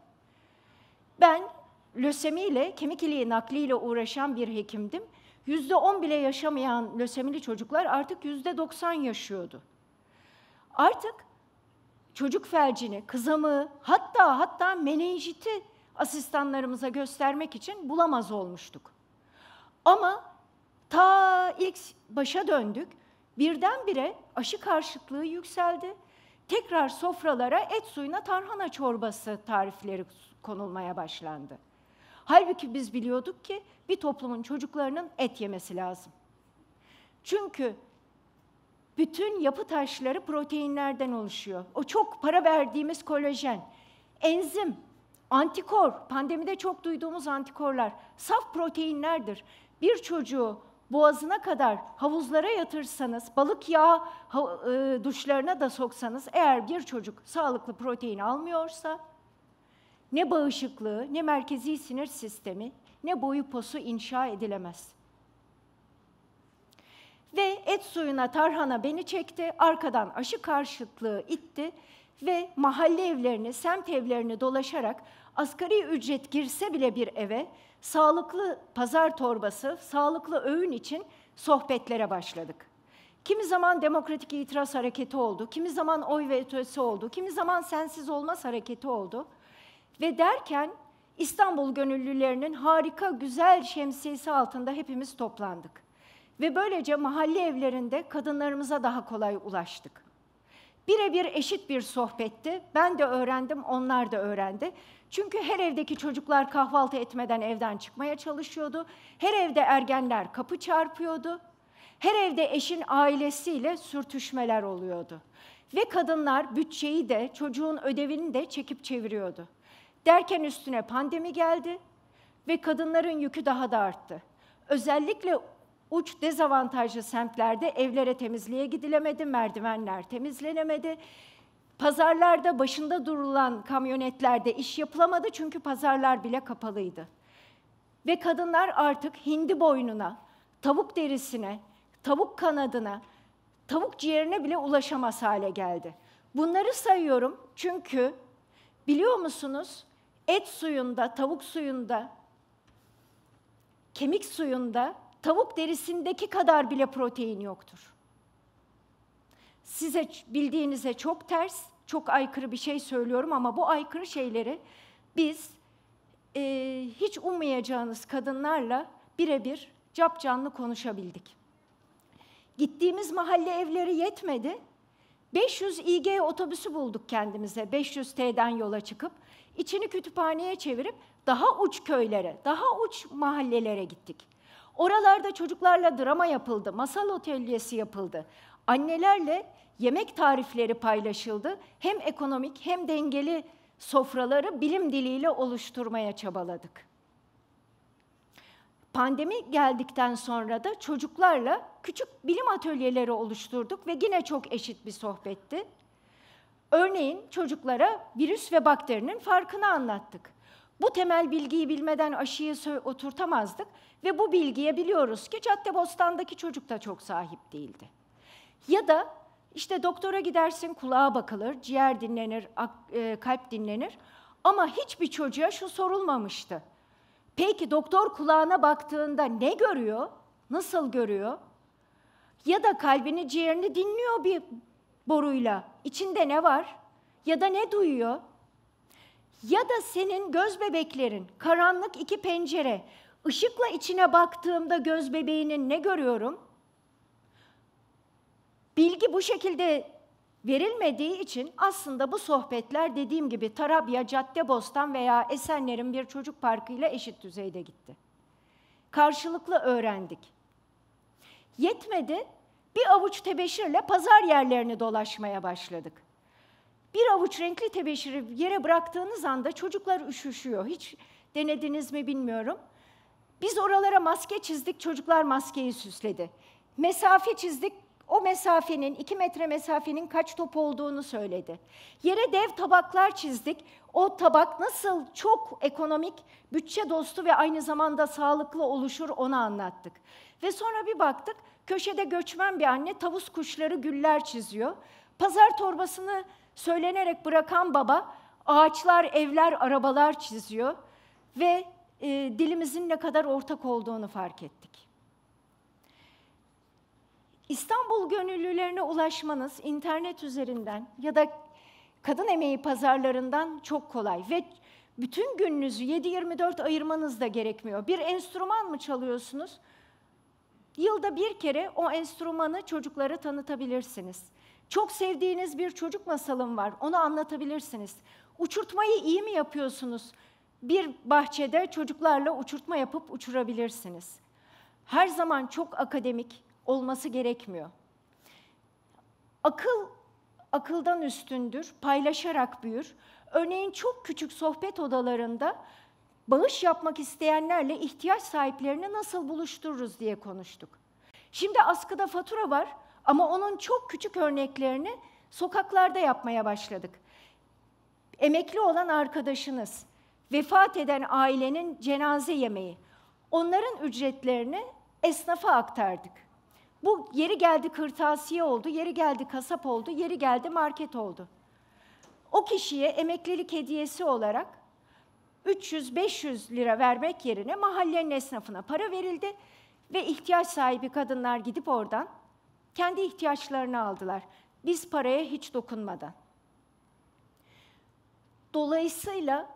Ben lösemiyle, kemik iliği nakliyle uğraşan bir hekimdim. Yüzde on bile yaşamayan lösemili çocuklar artık yüzde doksan yaşıyordu. Artık çocuk felcini, kızamığı, hatta hatta menenjiti asistanlarımıza göstermek için bulamaz olmuştuk. Ama ta ilk başa döndük. Birdenbire aşı karşıtlığı yükseldi. Tekrar sofralara et suyuna tarhana çorbası tarifleri konulmaya başlandı. Halbuki biz biliyorduk ki bir toplumun çocuklarının et yemesi lazım. Çünkü bütün yapı taşları proteinlerden oluşuyor. O çok para verdiğimiz kolajen, enzim, antikor, pandemide çok duyduğumuz antikorlar saf proteinlerdir. Bir çocuğu boğazına kadar havuzlara yatırsanız, balık yağı e, duşlarına da soksanız eğer bir çocuk sağlıklı protein almıyorsa ne bağışıklığı, ne merkezi sinir sistemi, ne boyu posu inşa edilemez. Ve et suyuna tarhana beni çekti, arkadan aşı karşıtlığı itti ve mahalle evlerini, semt evlerini dolaşarak asgari ücret girse bile bir eve sağlıklı pazar torbası, sağlıklı öğün için sohbetlere başladık. Kimi zaman demokratik itiraz hareketi oldu, kimi zaman oy ve ötesi oldu, kimi zaman sensiz olmaz hareketi oldu.'' Ve derken İstanbul gönüllülerinin harika güzel şemsiyesi altında hepimiz toplandık. Ve böylece mahalle evlerinde kadınlarımıza daha kolay ulaştık. Birebir eşit bir sohbetti. Ben de öğrendim, onlar da öğrendi. Çünkü her evdeki çocuklar kahvaltı etmeden evden çıkmaya çalışıyordu. Her evde ergenler kapı çarpıyordu. Her evde eşin ailesiyle sürtüşmeler oluyordu. Ve kadınlar bütçeyi de, çocuğun ödevini de çekip çeviriyordu. Derken üstüne pandemi geldi ve kadınların yükü daha da arttı. Özellikle uç dezavantajlı semtlerde evlere temizliğe gidilemedi, merdivenler temizlenemedi. Pazarlarda başında durulan kamyonetlerde iş yapılamadı çünkü pazarlar bile kapalıydı. Ve kadınlar artık hindi boynuna, tavuk derisine, tavuk kanadına, tavuk ciğerine bile ulaşamaz hale geldi. Bunları sayıyorum çünkü biliyor musunuz et suyunda, tavuk suyunda, kemik suyunda, tavuk derisindeki kadar bile protein yoktur. Size bildiğinize çok ters, çok aykırı bir şey söylüyorum ama bu aykırı şeyleri biz e, hiç ummayacağınız kadınlarla birebir cap canlı konuşabildik. Gittiğimiz mahalle evleri yetmedi. 500 İG otobüsü bulduk kendimize 500 T'den yola çıkıp. İçini kütüphaneye çevirip daha uç köylere, daha uç mahallelere gittik. Oralarda çocuklarla drama yapıldı, masal otelyesi yapıldı. Annelerle yemek tarifleri paylaşıldı. Hem ekonomik hem dengeli sofraları bilim diliyle oluşturmaya çabaladık. Pandemi geldikten sonra da çocuklarla küçük bilim atölyeleri oluşturduk ve yine çok eşit bir sohbetti. Örneğin çocuklara virüs ve bakterinin farkını anlattık. Bu temel bilgiyi bilmeden aşıyı oturtamazdık ve bu bilgiye biliyoruz ki Caddebostan'daki çocuk da çok sahip değildi. Ya da işte doktora gidersin kulağa bakılır, ciğer dinlenir, e, kalp dinlenir ama hiçbir çocuğa şu sorulmamıştı. Peki doktor kulağına baktığında ne görüyor? Nasıl görüyor? Ya da kalbini ciğerini dinliyor bir boruyla içinde ne var ya da ne duyuyor ya da senin göz bebeklerin, karanlık iki pencere, ışıkla içine baktığımda göz bebeğinin ne görüyorum? Bilgi bu şekilde verilmediği için aslında bu sohbetler dediğim gibi Tarabya, Caddebostan veya Esenler'in bir çocuk parkıyla eşit düzeyde gitti. Karşılıklı öğrendik. Yetmedi, bir avuç tebeşirle pazar yerlerini dolaşmaya başladık. Bir avuç renkli tebeşiri yere bıraktığınız anda çocuklar üşüşüyor. Hiç denediniz mi bilmiyorum. Biz oralara maske çizdik, çocuklar maskeyi süsledi. Mesafe çizdik, o mesafenin, iki metre mesafenin kaç top olduğunu söyledi. Yere dev tabaklar çizdik. O tabak nasıl çok ekonomik, bütçe dostu ve aynı zamanda sağlıklı oluşur onu anlattık. Ve sonra bir baktık köşede göçmen bir anne tavus kuşları güller çiziyor. Pazar torbasını söylenerek bırakan baba ağaçlar, evler, arabalar çiziyor ve e, dilimizin ne kadar ortak olduğunu fark ettik. İstanbul gönüllülerine ulaşmanız internet üzerinden ya da kadın emeği pazarlarından çok kolay ve bütün gününüzü 7-24 ayırmanız da gerekmiyor. Bir enstrüman mı çalıyorsunuz? Yılda bir kere o enstrümanı çocuklara tanıtabilirsiniz. Çok sevdiğiniz bir çocuk masalım var, onu anlatabilirsiniz. Uçurtmayı iyi mi yapıyorsunuz? Bir bahçede çocuklarla uçurtma yapıp uçurabilirsiniz. Her zaman çok akademik olması gerekmiyor. Akıl akıldan üstündür, paylaşarak büyür. Örneğin çok küçük sohbet odalarında bağış yapmak isteyenlerle ihtiyaç sahiplerini nasıl buluştururuz diye konuştuk. Şimdi askıda fatura var ama onun çok küçük örneklerini sokaklarda yapmaya başladık. Emekli olan arkadaşınız, vefat eden ailenin cenaze yemeği, onların ücretlerini esnafa aktardık. Bu yeri geldi kırtasiye oldu, yeri geldi kasap oldu, yeri geldi market oldu. O kişiye emeklilik hediyesi olarak 300-500 lira vermek yerine mahallenin esnafına para verildi ve ihtiyaç sahibi kadınlar gidip oradan kendi ihtiyaçlarını aldılar. Biz paraya hiç dokunmadan. Dolayısıyla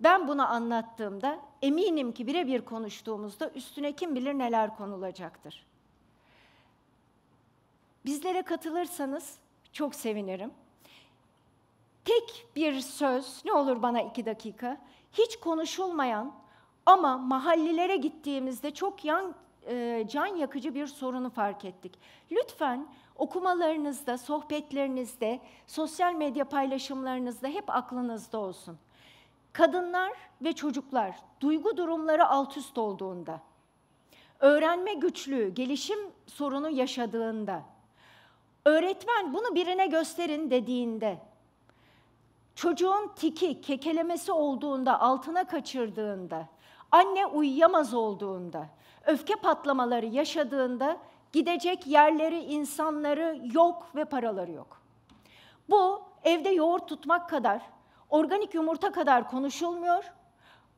ben bunu anlattığımda eminim ki birebir konuştuğumuzda üstüne kim bilir neler konulacaktır. Bizlere katılırsanız çok sevinirim. Tek bir söz, ne olur bana iki dakika hiç konuşulmayan ama mahallelere gittiğimizde çok yan, e, can yakıcı bir sorunu fark ettik. Lütfen okumalarınızda, sohbetlerinizde, sosyal medya paylaşımlarınızda hep aklınızda olsun. Kadınlar ve çocuklar duygu durumları alt üst olduğunda, öğrenme güçlüğü, gelişim sorunu yaşadığında, öğretmen bunu birine gösterin dediğinde, çocuğun tiki, kekelemesi olduğunda, altına kaçırdığında, anne uyuyamaz olduğunda, öfke patlamaları yaşadığında gidecek yerleri, insanları yok ve paraları yok. Bu evde yoğurt tutmak kadar, organik yumurta kadar konuşulmuyor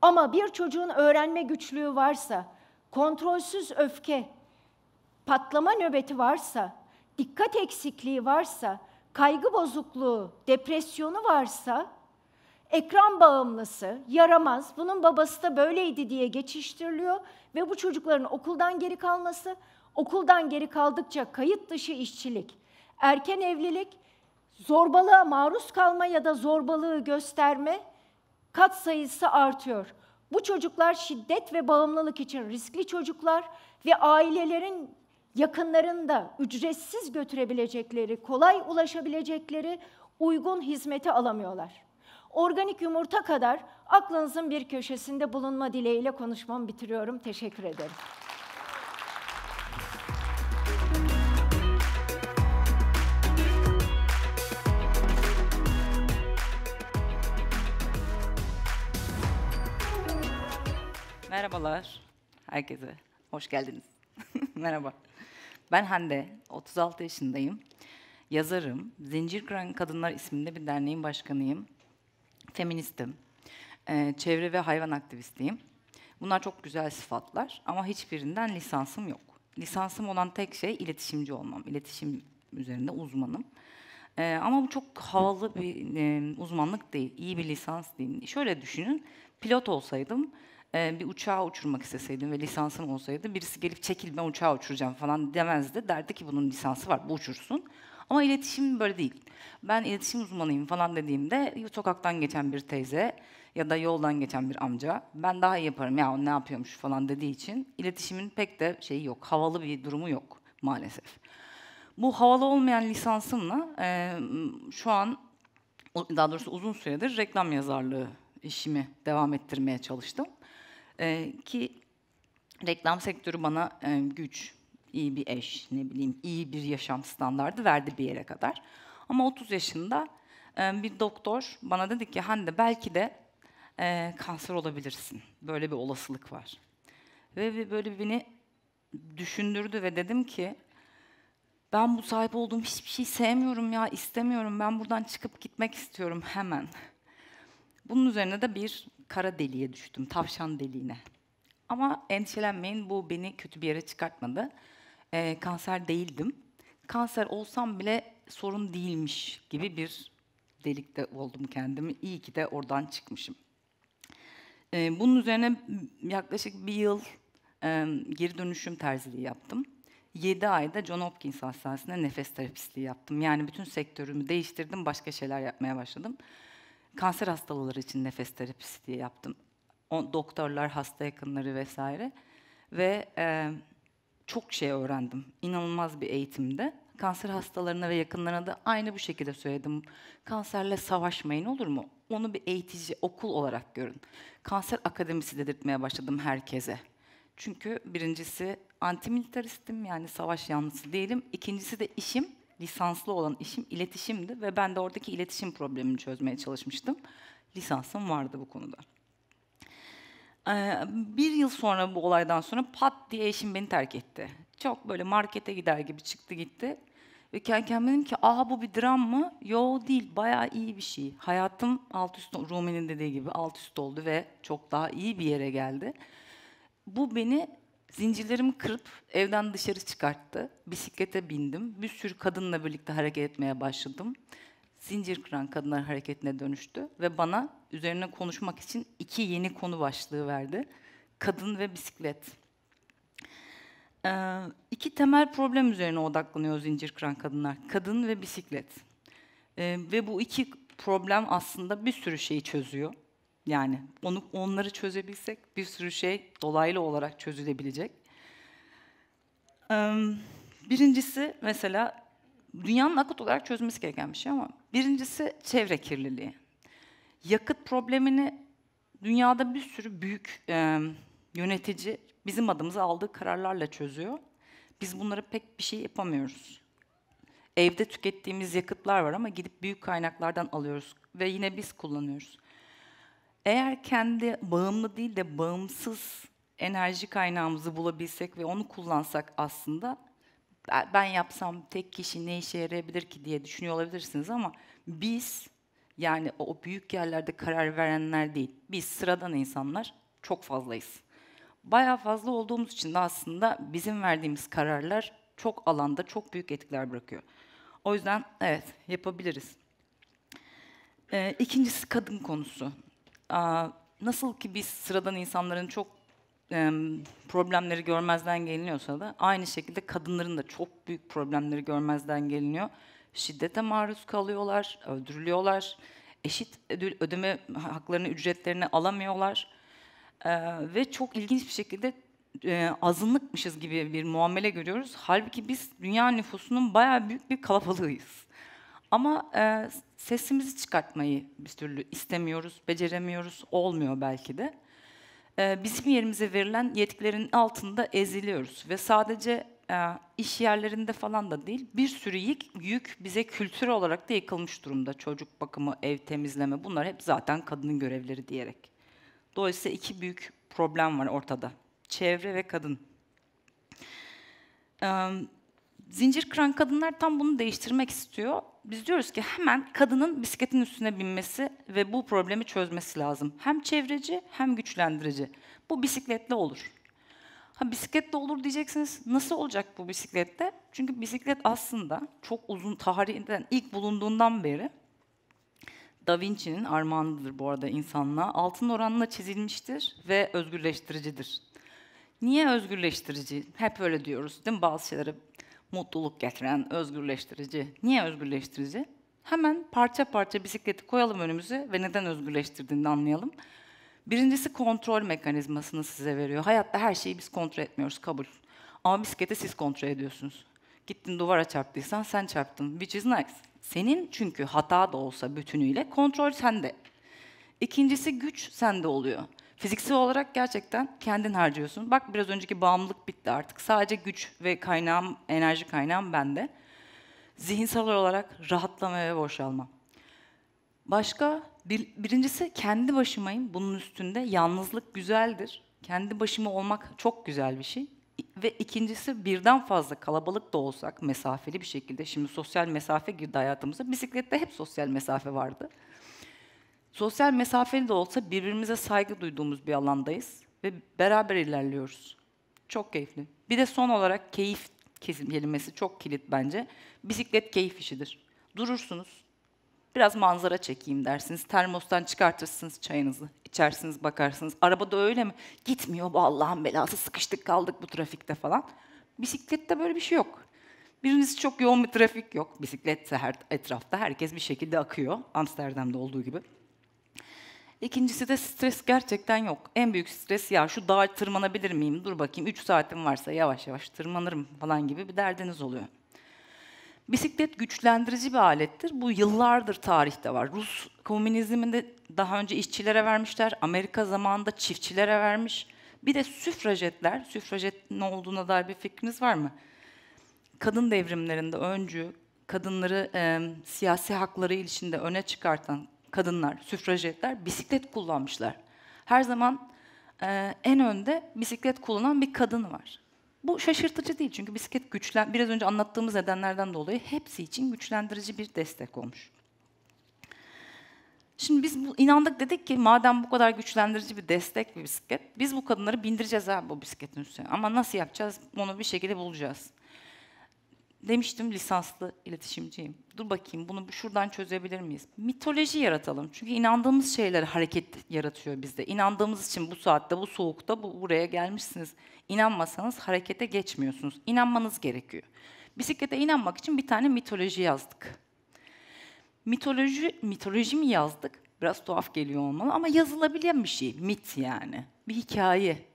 ama bir çocuğun öğrenme güçlüğü varsa, kontrolsüz öfke, patlama nöbeti varsa, dikkat eksikliği varsa, kaygı bozukluğu, depresyonu varsa ekran bağımlısı, yaramaz, bunun babası da böyleydi diye geçiştiriliyor ve bu çocukların okuldan geri kalması, okuldan geri kaldıkça kayıt dışı işçilik, erken evlilik, zorbalığa maruz kalma ya da zorbalığı gösterme kat sayısı artıyor. Bu çocuklar şiddet ve bağımlılık için riskli çocuklar ve ailelerin yakınlarında ücretsiz götürebilecekleri, kolay ulaşabilecekleri uygun hizmeti alamıyorlar. Organik yumurta kadar aklınızın bir köşesinde bulunma dileğiyle konuşmamı bitiriyorum. Teşekkür ederim. Merhabalar. Herkese hoş geldiniz. [LAUGHS] Merhaba. Ben Hande, 36 yaşındayım. Yazarım. Zincir Kıran Kadınlar isminde bir derneğin başkanıyım. Feministim. Ee, çevre ve hayvan aktivistiyim. Bunlar çok güzel sıfatlar ama hiçbirinden lisansım yok. Lisansım olan tek şey iletişimci olmam. iletişim üzerinde uzmanım. Ee, ama bu çok havalı bir e, uzmanlık değil, iyi bir lisans değil. Şöyle düşünün, pilot olsaydım e, bir uçağa uçurmak isteseydim ve lisansım olsaydı birisi gelip çekil ben uçağa uçuracağım falan demezdi. Derdi ki bunun lisansı var bu uçursun. Ama iletişim böyle değil. Ben iletişim uzmanıyım falan dediğimde sokaktan geçen bir teyze ya da yoldan geçen bir amca ben daha iyi yaparım ya o ne yapıyormuş falan dediği için iletişimin pek de şeyi yok. Havalı bir durumu yok maalesef. Bu havalı olmayan lisansımla e, şu an daha doğrusu uzun süredir reklam yazarlığı işimi devam ettirmeye çalıştım. E, ki reklam sektörü bana e, güç, iyi bir eş, ne bileyim iyi bir yaşam standardı verdi bir yere kadar. Ama 30 yaşında e, bir doktor bana dedi ki Hande belki de e, kanser olabilirsin. Böyle bir olasılık var. Ve böyle beni düşündürdü ve dedim ki ben bu sahip olduğum hiçbir şey sevmiyorum ya, istemiyorum. Ben buradan çıkıp gitmek istiyorum hemen. Bunun üzerine de bir kara deliğe düştüm, tavşan deliğine. Ama endişelenmeyin bu beni kötü bir yere çıkartmadı. E, kanser değildim. Kanser olsam bile sorun değilmiş gibi bir delikte oldum kendimi. İyi ki de oradan çıkmışım. E, bunun üzerine yaklaşık bir yıl e, geri dönüşüm terziliği yaptım. 7 ayda John Hopkins Hastanesi'nde nefes terapistliği yaptım. Yani bütün sektörümü değiştirdim, başka şeyler yapmaya başladım kanser hastaları için nefes terapisi diye yaptım. O, doktorlar, hasta yakınları vesaire. Ve e, çok şey öğrendim. İnanılmaz bir eğitimde. Kanser hastalarına ve yakınlarına da aynı bu şekilde söyledim. Kanserle savaşmayın olur mu? Onu bir eğitici okul olarak görün. Kanser akademisi dedirtmeye başladım herkese. Çünkü birincisi antimilitaristim yani savaş yanlısı değilim. İkincisi de işim lisanslı olan işim iletişimdi ve ben de oradaki iletişim problemini çözmeye çalışmıştım. Lisansım vardı bu konuda. Ee, bir yıl sonra bu olaydan sonra pat diye eşim beni terk etti. Çok böyle markete gider gibi çıktı gitti. Ve kendim dedim ki aha bu bir dram mı? Yo değil bayağı iyi bir şey. Hayatım alt üst Rumi'nin dediği gibi alt üst oldu ve çok daha iyi bir yere geldi. Bu beni Zincirlerimi kırıp evden dışarı çıkarttı. Bisiklete bindim. Bir sürü kadınla birlikte hareket etmeye başladım. Zincir kıran kadınlar hareketine dönüştü ve bana üzerine konuşmak için iki yeni konu başlığı verdi. Kadın ve bisiklet. Ee, iki temel problem üzerine odaklanıyor zincir kıran kadınlar. Kadın ve bisiklet. Ee, ve bu iki problem aslında bir sürü şeyi çözüyor. Yani onu, onları çözebilsek bir sürü şey dolaylı olarak çözülebilecek. birincisi mesela dünyanın akut olarak çözmesi gereken bir şey ama birincisi çevre kirliliği. Yakıt problemini dünyada bir sürü büyük e, yönetici bizim adımıza aldığı kararlarla çözüyor. Biz bunları pek bir şey yapamıyoruz. Evde tükettiğimiz yakıtlar var ama gidip büyük kaynaklardan alıyoruz ve yine biz kullanıyoruz eğer kendi bağımlı değil de bağımsız enerji kaynağımızı bulabilsek ve onu kullansak aslında ben yapsam tek kişi ne işe yarayabilir ki diye düşünüyor olabilirsiniz ama biz yani o büyük yerlerde karar verenler değil. Biz sıradan insanlar çok fazlayız. Bayağı fazla olduğumuz için de aslında bizim verdiğimiz kararlar çok alanda çok büyük etkiler bırakıyor. O yüzden evet yapabiliriz. Ee, ikincisi kadın konusu nasıl ki biz sıradan insanların çok problemleri görmezden geliniyorsa da aynı şekilde kadınların da çok büyük problemleri görmezden geliniyor. Şiddete maruz kalıyorlar, öldürülüyorlar, eşit ödeme haklarını, ücretlerini alamıyorlar. Ve çok ilginç bir şekilde azınlıkmışız gibi bir muamele görüyoruz. Halbuki biz dünya nüfusunun bayağı büyük bir kalabalığıyız. Ama e, sesimizi çıkartmayı bir türlü istemiyoruz, beceremiyoruz, olmuyor belki de. E, bizim yerimize verilen yetkilerin altında eziliyoruz ve sadece e, iş yerlerinde falan da değil, bir sürü yük, yük bize kültür olarak da yıkılmış durumda. Çocuk bakımı, ev temizleme bunlar hep zaten kadının görevleri diyerek. Dolayısıyla iki büyük problem var ortada. Çevre ve kadın zincir kıran kadınlar tam bunu değiştirmek istiyor. Biz diyoruz ki hemen kadının bisikletin üstüne binmesi ve bu problemi çözmesi lazım. Hem çevreci hem güçlendirici. Bu bisikletle olur. Ha bisikletle olur diyeceksiniz. Nasıl olacak bu bisiklette? Çünkü bisiklet aslında çok uzun tarihinden ilk bulunduğundan beri Da Vinci'nin armağanıdır bu arada insanlığa. Altın oranla çizilmiştir ve özgürleştiricidir. Niye özgürleştirici? Hep öyle diyoruz değil mi bazı şeylere? mutluluk getiren, özgürleştirici. Niye özgürleştirici? Hemen parça parça bisikleti koyalım önümüzü ve neden özgürleştirdiğini anlayalım. Birincisi kontrol mekanizmasını size veriyor. Hayatta her şeyi biz kontrol etmiyoruz, kabul. Ama bisikleti siz kontrol ediyorsunuz. Gittin duvara çarptıysan sen çarptın, which is nice. Senin çünkü hata da olsa bütünüyle kontrol sende. İkincisi güç sende oluyor. Fiziksel olarak gerçekten kendin harcıyorsun. Bak biraz önceki bağımlılık bitti artık. Sadece güç ve kaynağım, enerji kaynağım bende. Zihinsel olarak rahatlama ve boşalma. Başka bir, birincisi kendi başımayım. Bunun üstünde yalnızlık güzeldir. Kendi başıma olmak çok güzel bir şey. Ve ikincisi birden fazla kalabalık da olsak mesafeli bir şekilde. Şimdi sosyal mesafe girdi hayatımıza. Bisiklette hep sosyal mesafe vardı. Sosyal mesafeli de olsa birbirimize saygı duyduğumuz bir alandayız ve beraber ilerliyoruz. Çok keyifli. Bir de son olarak keyif kelimesi çok kilit bence. Bisiklet keyif işidir. Durursunuz, biraz manzara çekeyim dersiniz. Termostan çıkartırsınız çayınızı, içersiniz bakarsınız. Arabada öyle mi? Gitmiyor bu Allah'ın belası, sıkıştık kaldık bu trafikte falan. Bisiklette böyle bir şey yok. Birincisi çok yoğun bir trafik yok. Bisiklet her etrafta herkes bir şekilde akıyor. Amsterdam'da olduğu gibi. İkincisi de stres gerçekten yok. En büyük stres ya şu dağa tırmanabilir miyim? Dur bakayım 3 saatim varsa yavaş yavaş tırmanırım falan gibi bir derdiniz oluyor. Bisiklet güçlendirici bir alettir. Bu yıllardır tarihte var. Rus komünizminde daha önce işçilere vermişler. Amerika zamanında çiftçilere vermiş. Bir de süfrajetler. Süfrajet ne olduğuna dair bir fikriniz var mı? Kadın devrimlerinde öncü, kadınları e, siyasi hakları ilişkinde öne çıkartan kadınlar, süfrajetler bisiklet kullanmışlar. Her zaman e, en önde bisiklet kullanan bir kadın var. Bu şaşırtıcı değil çünkü bisiklet güçlen, biraz önce anlattığımız nedenlerden dolayı hepsi için güçlendirici bir destek olmuş. Şimdi biz bu, inandık dedik ki madem bu kadar güçlendirici bir destek bir bisiklet, biz bu kadınları bindireceğiz abi bu bisikletin üstüne. Ama nasıl yapacağız? Onu bir şekilde bulacağız. Demiştim lisanslı iletişimciyim. Dur bakayım bunu şuradan çözebilir miyiz? Mitoloji yaratalım. Çünkü inandığımız şeyler hareket yaratıyor bizde. İnandığımız için bu saatte, bu soğukta bu, buraya gelmişsiniz. İnanmasanız harekete geçmiyorsunuz. İnanmanız gerekiyor. Bisiklete inanmak için bir tane mitoloji yazdık. Mitoloji, mitoloji mi yazdık? Biraz tuhaf geliyor olmalı ama yazılabilen bir şey. Mit yani. Bir hikaye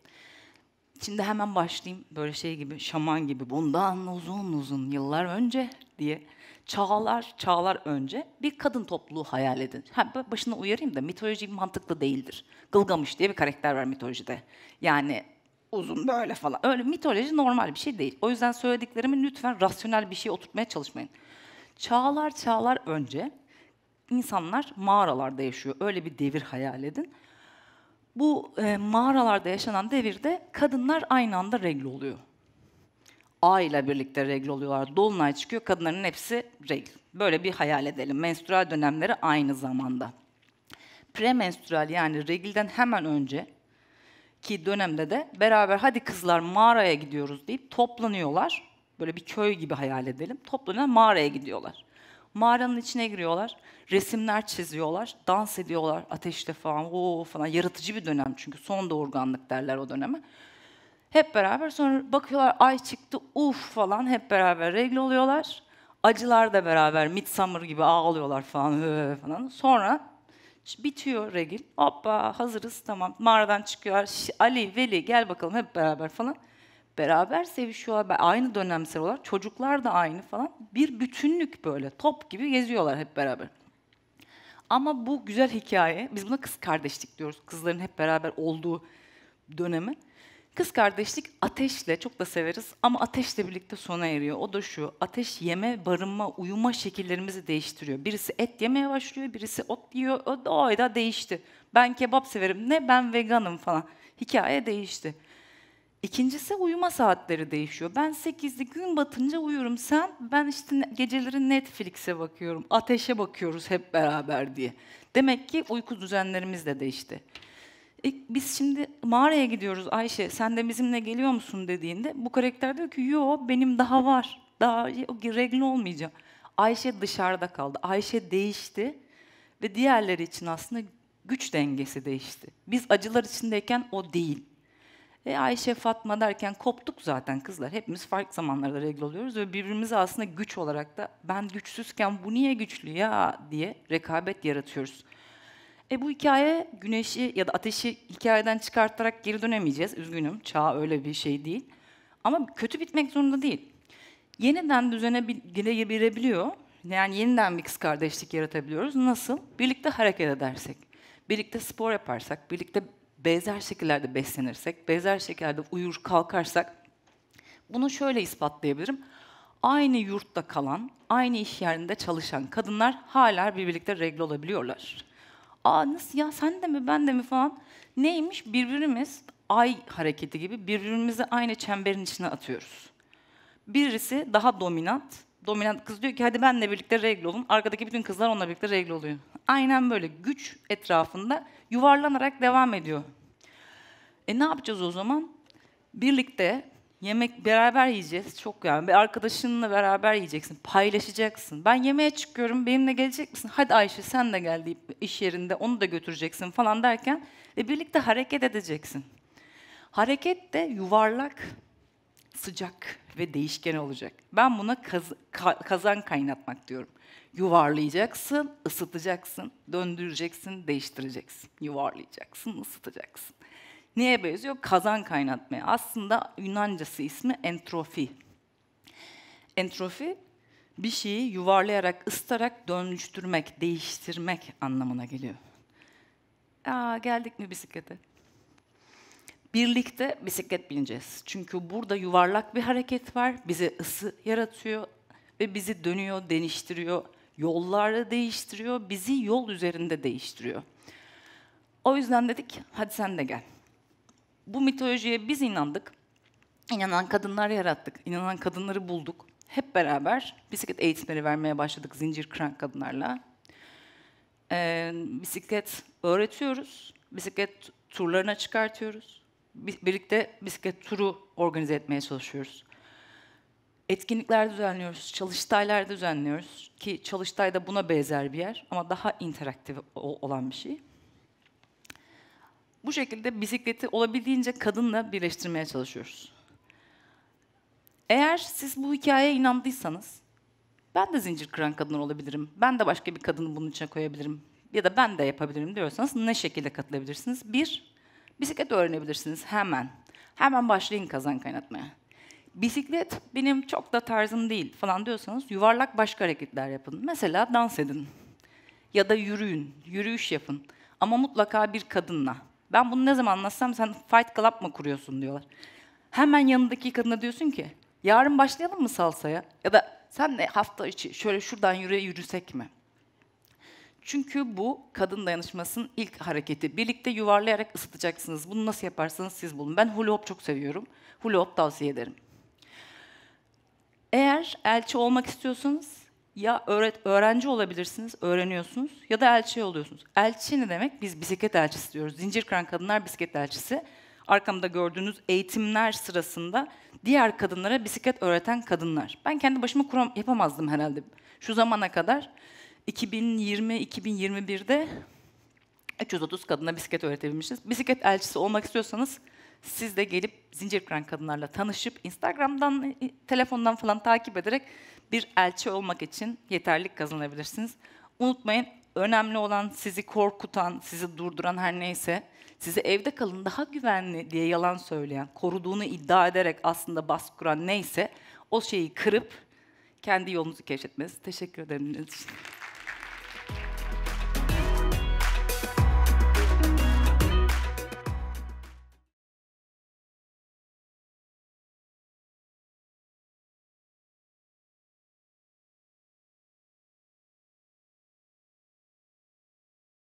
İçinde hemen başlayayım böyle şey gibi, şaman gibi bundan uzun uzun yıllar önce diye çağlar çağlar önce bir kadın topluluğu hayal edin. Ha, başına uyarayım da mitoloji mantıklı değildir. Gılgamış diye bir karakter var mitolojide. Yani uzun böyle falan. Öyle mitoloji normal bir şey değil. O yüzden söylediklerimi lütfen rasyonel bir şey oturtmaya çalışmayın. Çağlar çağlar önce insanlar mağaralarda yaşıyor. Öyle bir devir hayal edin bu e, mağaralarda yaşanan devirde kadınlar aynı anda regl oluyor. A ile birlikte regl oluyorlar. Dolunay çıkıyor, kadınların hepsi regl. Böyle bir hayal edelim. Menstrual dönemleri aynı zamanda. Premenstrüel yani regilden hemen önce ki dönemde de beraber hadi kızlar mağaraya gidiyoruz deyip toplanıyorlar. Böyle bir köy gibi hayal edelim. Toplanıyorlar mağaraya gidiyorlar. Mağaranın içine giriyorlar. Resimler çiziyorlar. Dans ediyorlar ateşte falan. Oo falan. Yaratıcı bir dönem çünkü. Son doğurganlık derler o döneme. Hep beraber sonra bakıyorlar ay çıktı uf falan hep beraber regl oluyorlar. Acılar da beraber Midsummer gibi ağlıyorlar falan Hı, falan. Sonra bitiyor regl, Hoppa hazırız tamam. Mağaradan çıkıyor, Ali, Veli gel bakalım hep beraber falan beraber sevişiyorlar. Aynı dönemsel olarak çocuklar da aynı falan. Bir bütünlük böyle top gibi geziyorlar hep beraber. Ama bu güzel hikaye, biz buna kız kardeşlik diyoruz. Kızların hep beraber olduğu dönemi. Kız kardeşlik ateşle, çok da severiz ama ateşle birlikte sona eriyor. O da şu, ateş yeme, barınma, uyuma şekillerimizi değiştiriyor. Birisi et yemeye başlıyor, birisi ot yiyor. O da o ayda değişti. Ben kebap severim, ne ben veganım falan. Hikaye değişti. İkincisi uyuma saatleri değişiyor. Ben 8'de gün batınca uyuyorum. Sen ben işte geceleri Netflix'e bakıyorum. Ateşe bakıyoruz hep beraber diye. Demek ki uyku düzenlerimiz de değişti. E, biz şimdi mağaraya gidiyoruz Ayşe sen de bizimle geliyor musun dediğinde bu karakter diyor ki yo benim daha var. Daha regl olmayacağım. Ayşe dışarıda kaldı. Ayşe değişti ve diğerleri için aslında güç dengesi değişti. Biz acılar içindeyken o değil. E, Ayşe, Fatma derken koptuk zaten kızlar. Hepimiz farklı zamanlarda regl oluyoruz ve birbirimize aslında güç olarak da ben güçsüzken bu niye güçlü ya diye rekabet yaratıyoruz. E bu hikaye güneşi ya da ateşi hikayeden çıkartarak geri dönemeyeceğiz. Üzgünüm çağ öyle bir şey değil. Ama kötü bitmek zorunda değil. Yeniden düzene girebiliyor. Yani yeniden bir kız kardeşlik yaratabiliyoruz. Nasıl? Birlikte hareket edersek, birlikte spor yaparsak, birlikte benzer şekillerde beslenirsek, benzer şekillerde uyur kalkarsak bunu şöyle ispatlayabilirim. Aynı yurtta kalan, aynı iş yerinde çalışan kadınlar hala birlikte regle olabiliyorlar. Aa nasıl ya sen de mi ben de mi falan. Neymiş birbirimiz ay hareketi gibi birbirimizi aynı çemberin içine atıyoruz. Birisi daha dominant, dominant kız diyor ki hadi benle birlikte regle olun. Arkadaki bütün kızlar onunla birlikte regle oluyor. Aynen böyle güç etrafında yuvarlanarak devam ediyor. E ne yapacağız o zaman? Birlikte yemek beraber yiyeceğiz. Çok yani bir arkadaşınla beraber yiyeceksin, paylaşacaksın. Ben yemeğe çıkıyorum, benimle gelecek misin? Hadi Ayşe sen de gel deyip iş yerinde onu da götüreceksin falan derken ve birlikte hareket edeceksin. Hareket de yuvarlak, sıcak ve değişken olacak. Ben buna kaz, ka, kazan kaynatmak diyorum. Yuvarlayacaksın, ısıtacaksın, döndüreceksin, değiştireceksin. Yuvarlayacaksın, ısıtacaksın. Neye benziyor? Kazan kaynatmaya. Aslında Yunancası ismi entrofi. Entrofi bir şeyi yuvarlayarak, ısıtarak dönüştürmek, değiştirmek anlamına geliyor. Aa, geldik mi bisiklete? Birlikte bisiklet bineceğiz. Çünkü burada yuvarlak bir hareket var. Bize ısı yaratıyor ve bizi dönüyor, değiştiriyor. Yolları değiştiriyor, bizi yol üzerinde değiştiriyor. O yüzden dedik, hadi sen de gel. Bu mitolojiye biz inandık. İnanan kadınlar yarattık. İnanan kadınları bulduk. Hep beraber bisiklet eğitimleri vermeye başladık zincir kıran kadınlarla. Ee, bisiklet öğretiyoruz. Bisiklet turlarına çıkartıyoruz birlikte bisiklet turu organize etmeye çalışıyoruz. Etkinlikler düzenliyoruz, çalıştaylar düzenliyoruz ki çalıştay da buna benzer bir yer ama daha interaktif olan bir şey. Bu şekilde bisikleti olabildiğince kadınla birleştirmeye çalışıyoruz. Eğer siz bu hikayeye inandıysanız, ben de zincir kıran kadın olabilirim, ben de başka bir kadını bunun içine koyabilirim ya da ben de yapabilirim diyorsanız ne şekilde katılabilirsiniz? Bir, Bisiklet öğrenebilirsiniz hemen. Hemen başlayın kazan kaynatmaya. Bisiklet benim çok da tarzım değil falan diyorsanız yuvarlak başka hareketler yapın. Mesela dans edin ya da yürüyün, yürüyüş yapın. Ama mutlaka bir kadınla. Ben bunu ne zaman anlatsam sen Fight Club mı kuruyorsun diyorlar. Hemen yanındaki kadına diyorsun ki yarın başlayalım mı salsaya? Ya da sen de hafta içi şöyle şuradan yürüye yürüsek mi? Çünkü bu kadın dayanışmasının ilk hareketi. Birlikte yuvarlayarak ısıtacaksınız. Bunu nasıl yaparsanız siz bulun. Ben hula hoop çok seviyorum. Hula hoop tavsiye ederim. Eğer elçi olmak istiyorsanız ya öğret öğrenci olabilirsiniz, öğreniyorsunuz ya da elçi oluyorsunuz. Elçi ne demek? Biz bisiklet elçisi diyoruz. Zincir kıran kadınlar bisiklet elçisi. Arkamda gördüğünüz eğitimler sırasında diğer kadınlara bisiklet öğreten kadınlar. Ben kendi başıma kuram yapamazdım herhalde şu zamana kadar. 2020-2021'de 330 kadına bisiklet öğretebilmişiz. Bisiklet elçisi olmak istiyorsanız siz de gelip zincir kıran kadınlarla tanışıp Instagram'dan, e, telefondan falan takip ederek bir elçi olmak için yeterlik kazanabilirsiniz. Unutmayın önemli olan sizi korkutan, sizi durduran her neyse, sizi evde kalın daha güvenli diye yalan söyleyen, koruduğunu iddia ederek aslında baskı kuran neyse o şeyi kırıp kendi yolunuzu keşfetmeniz. Teşekkür ederim.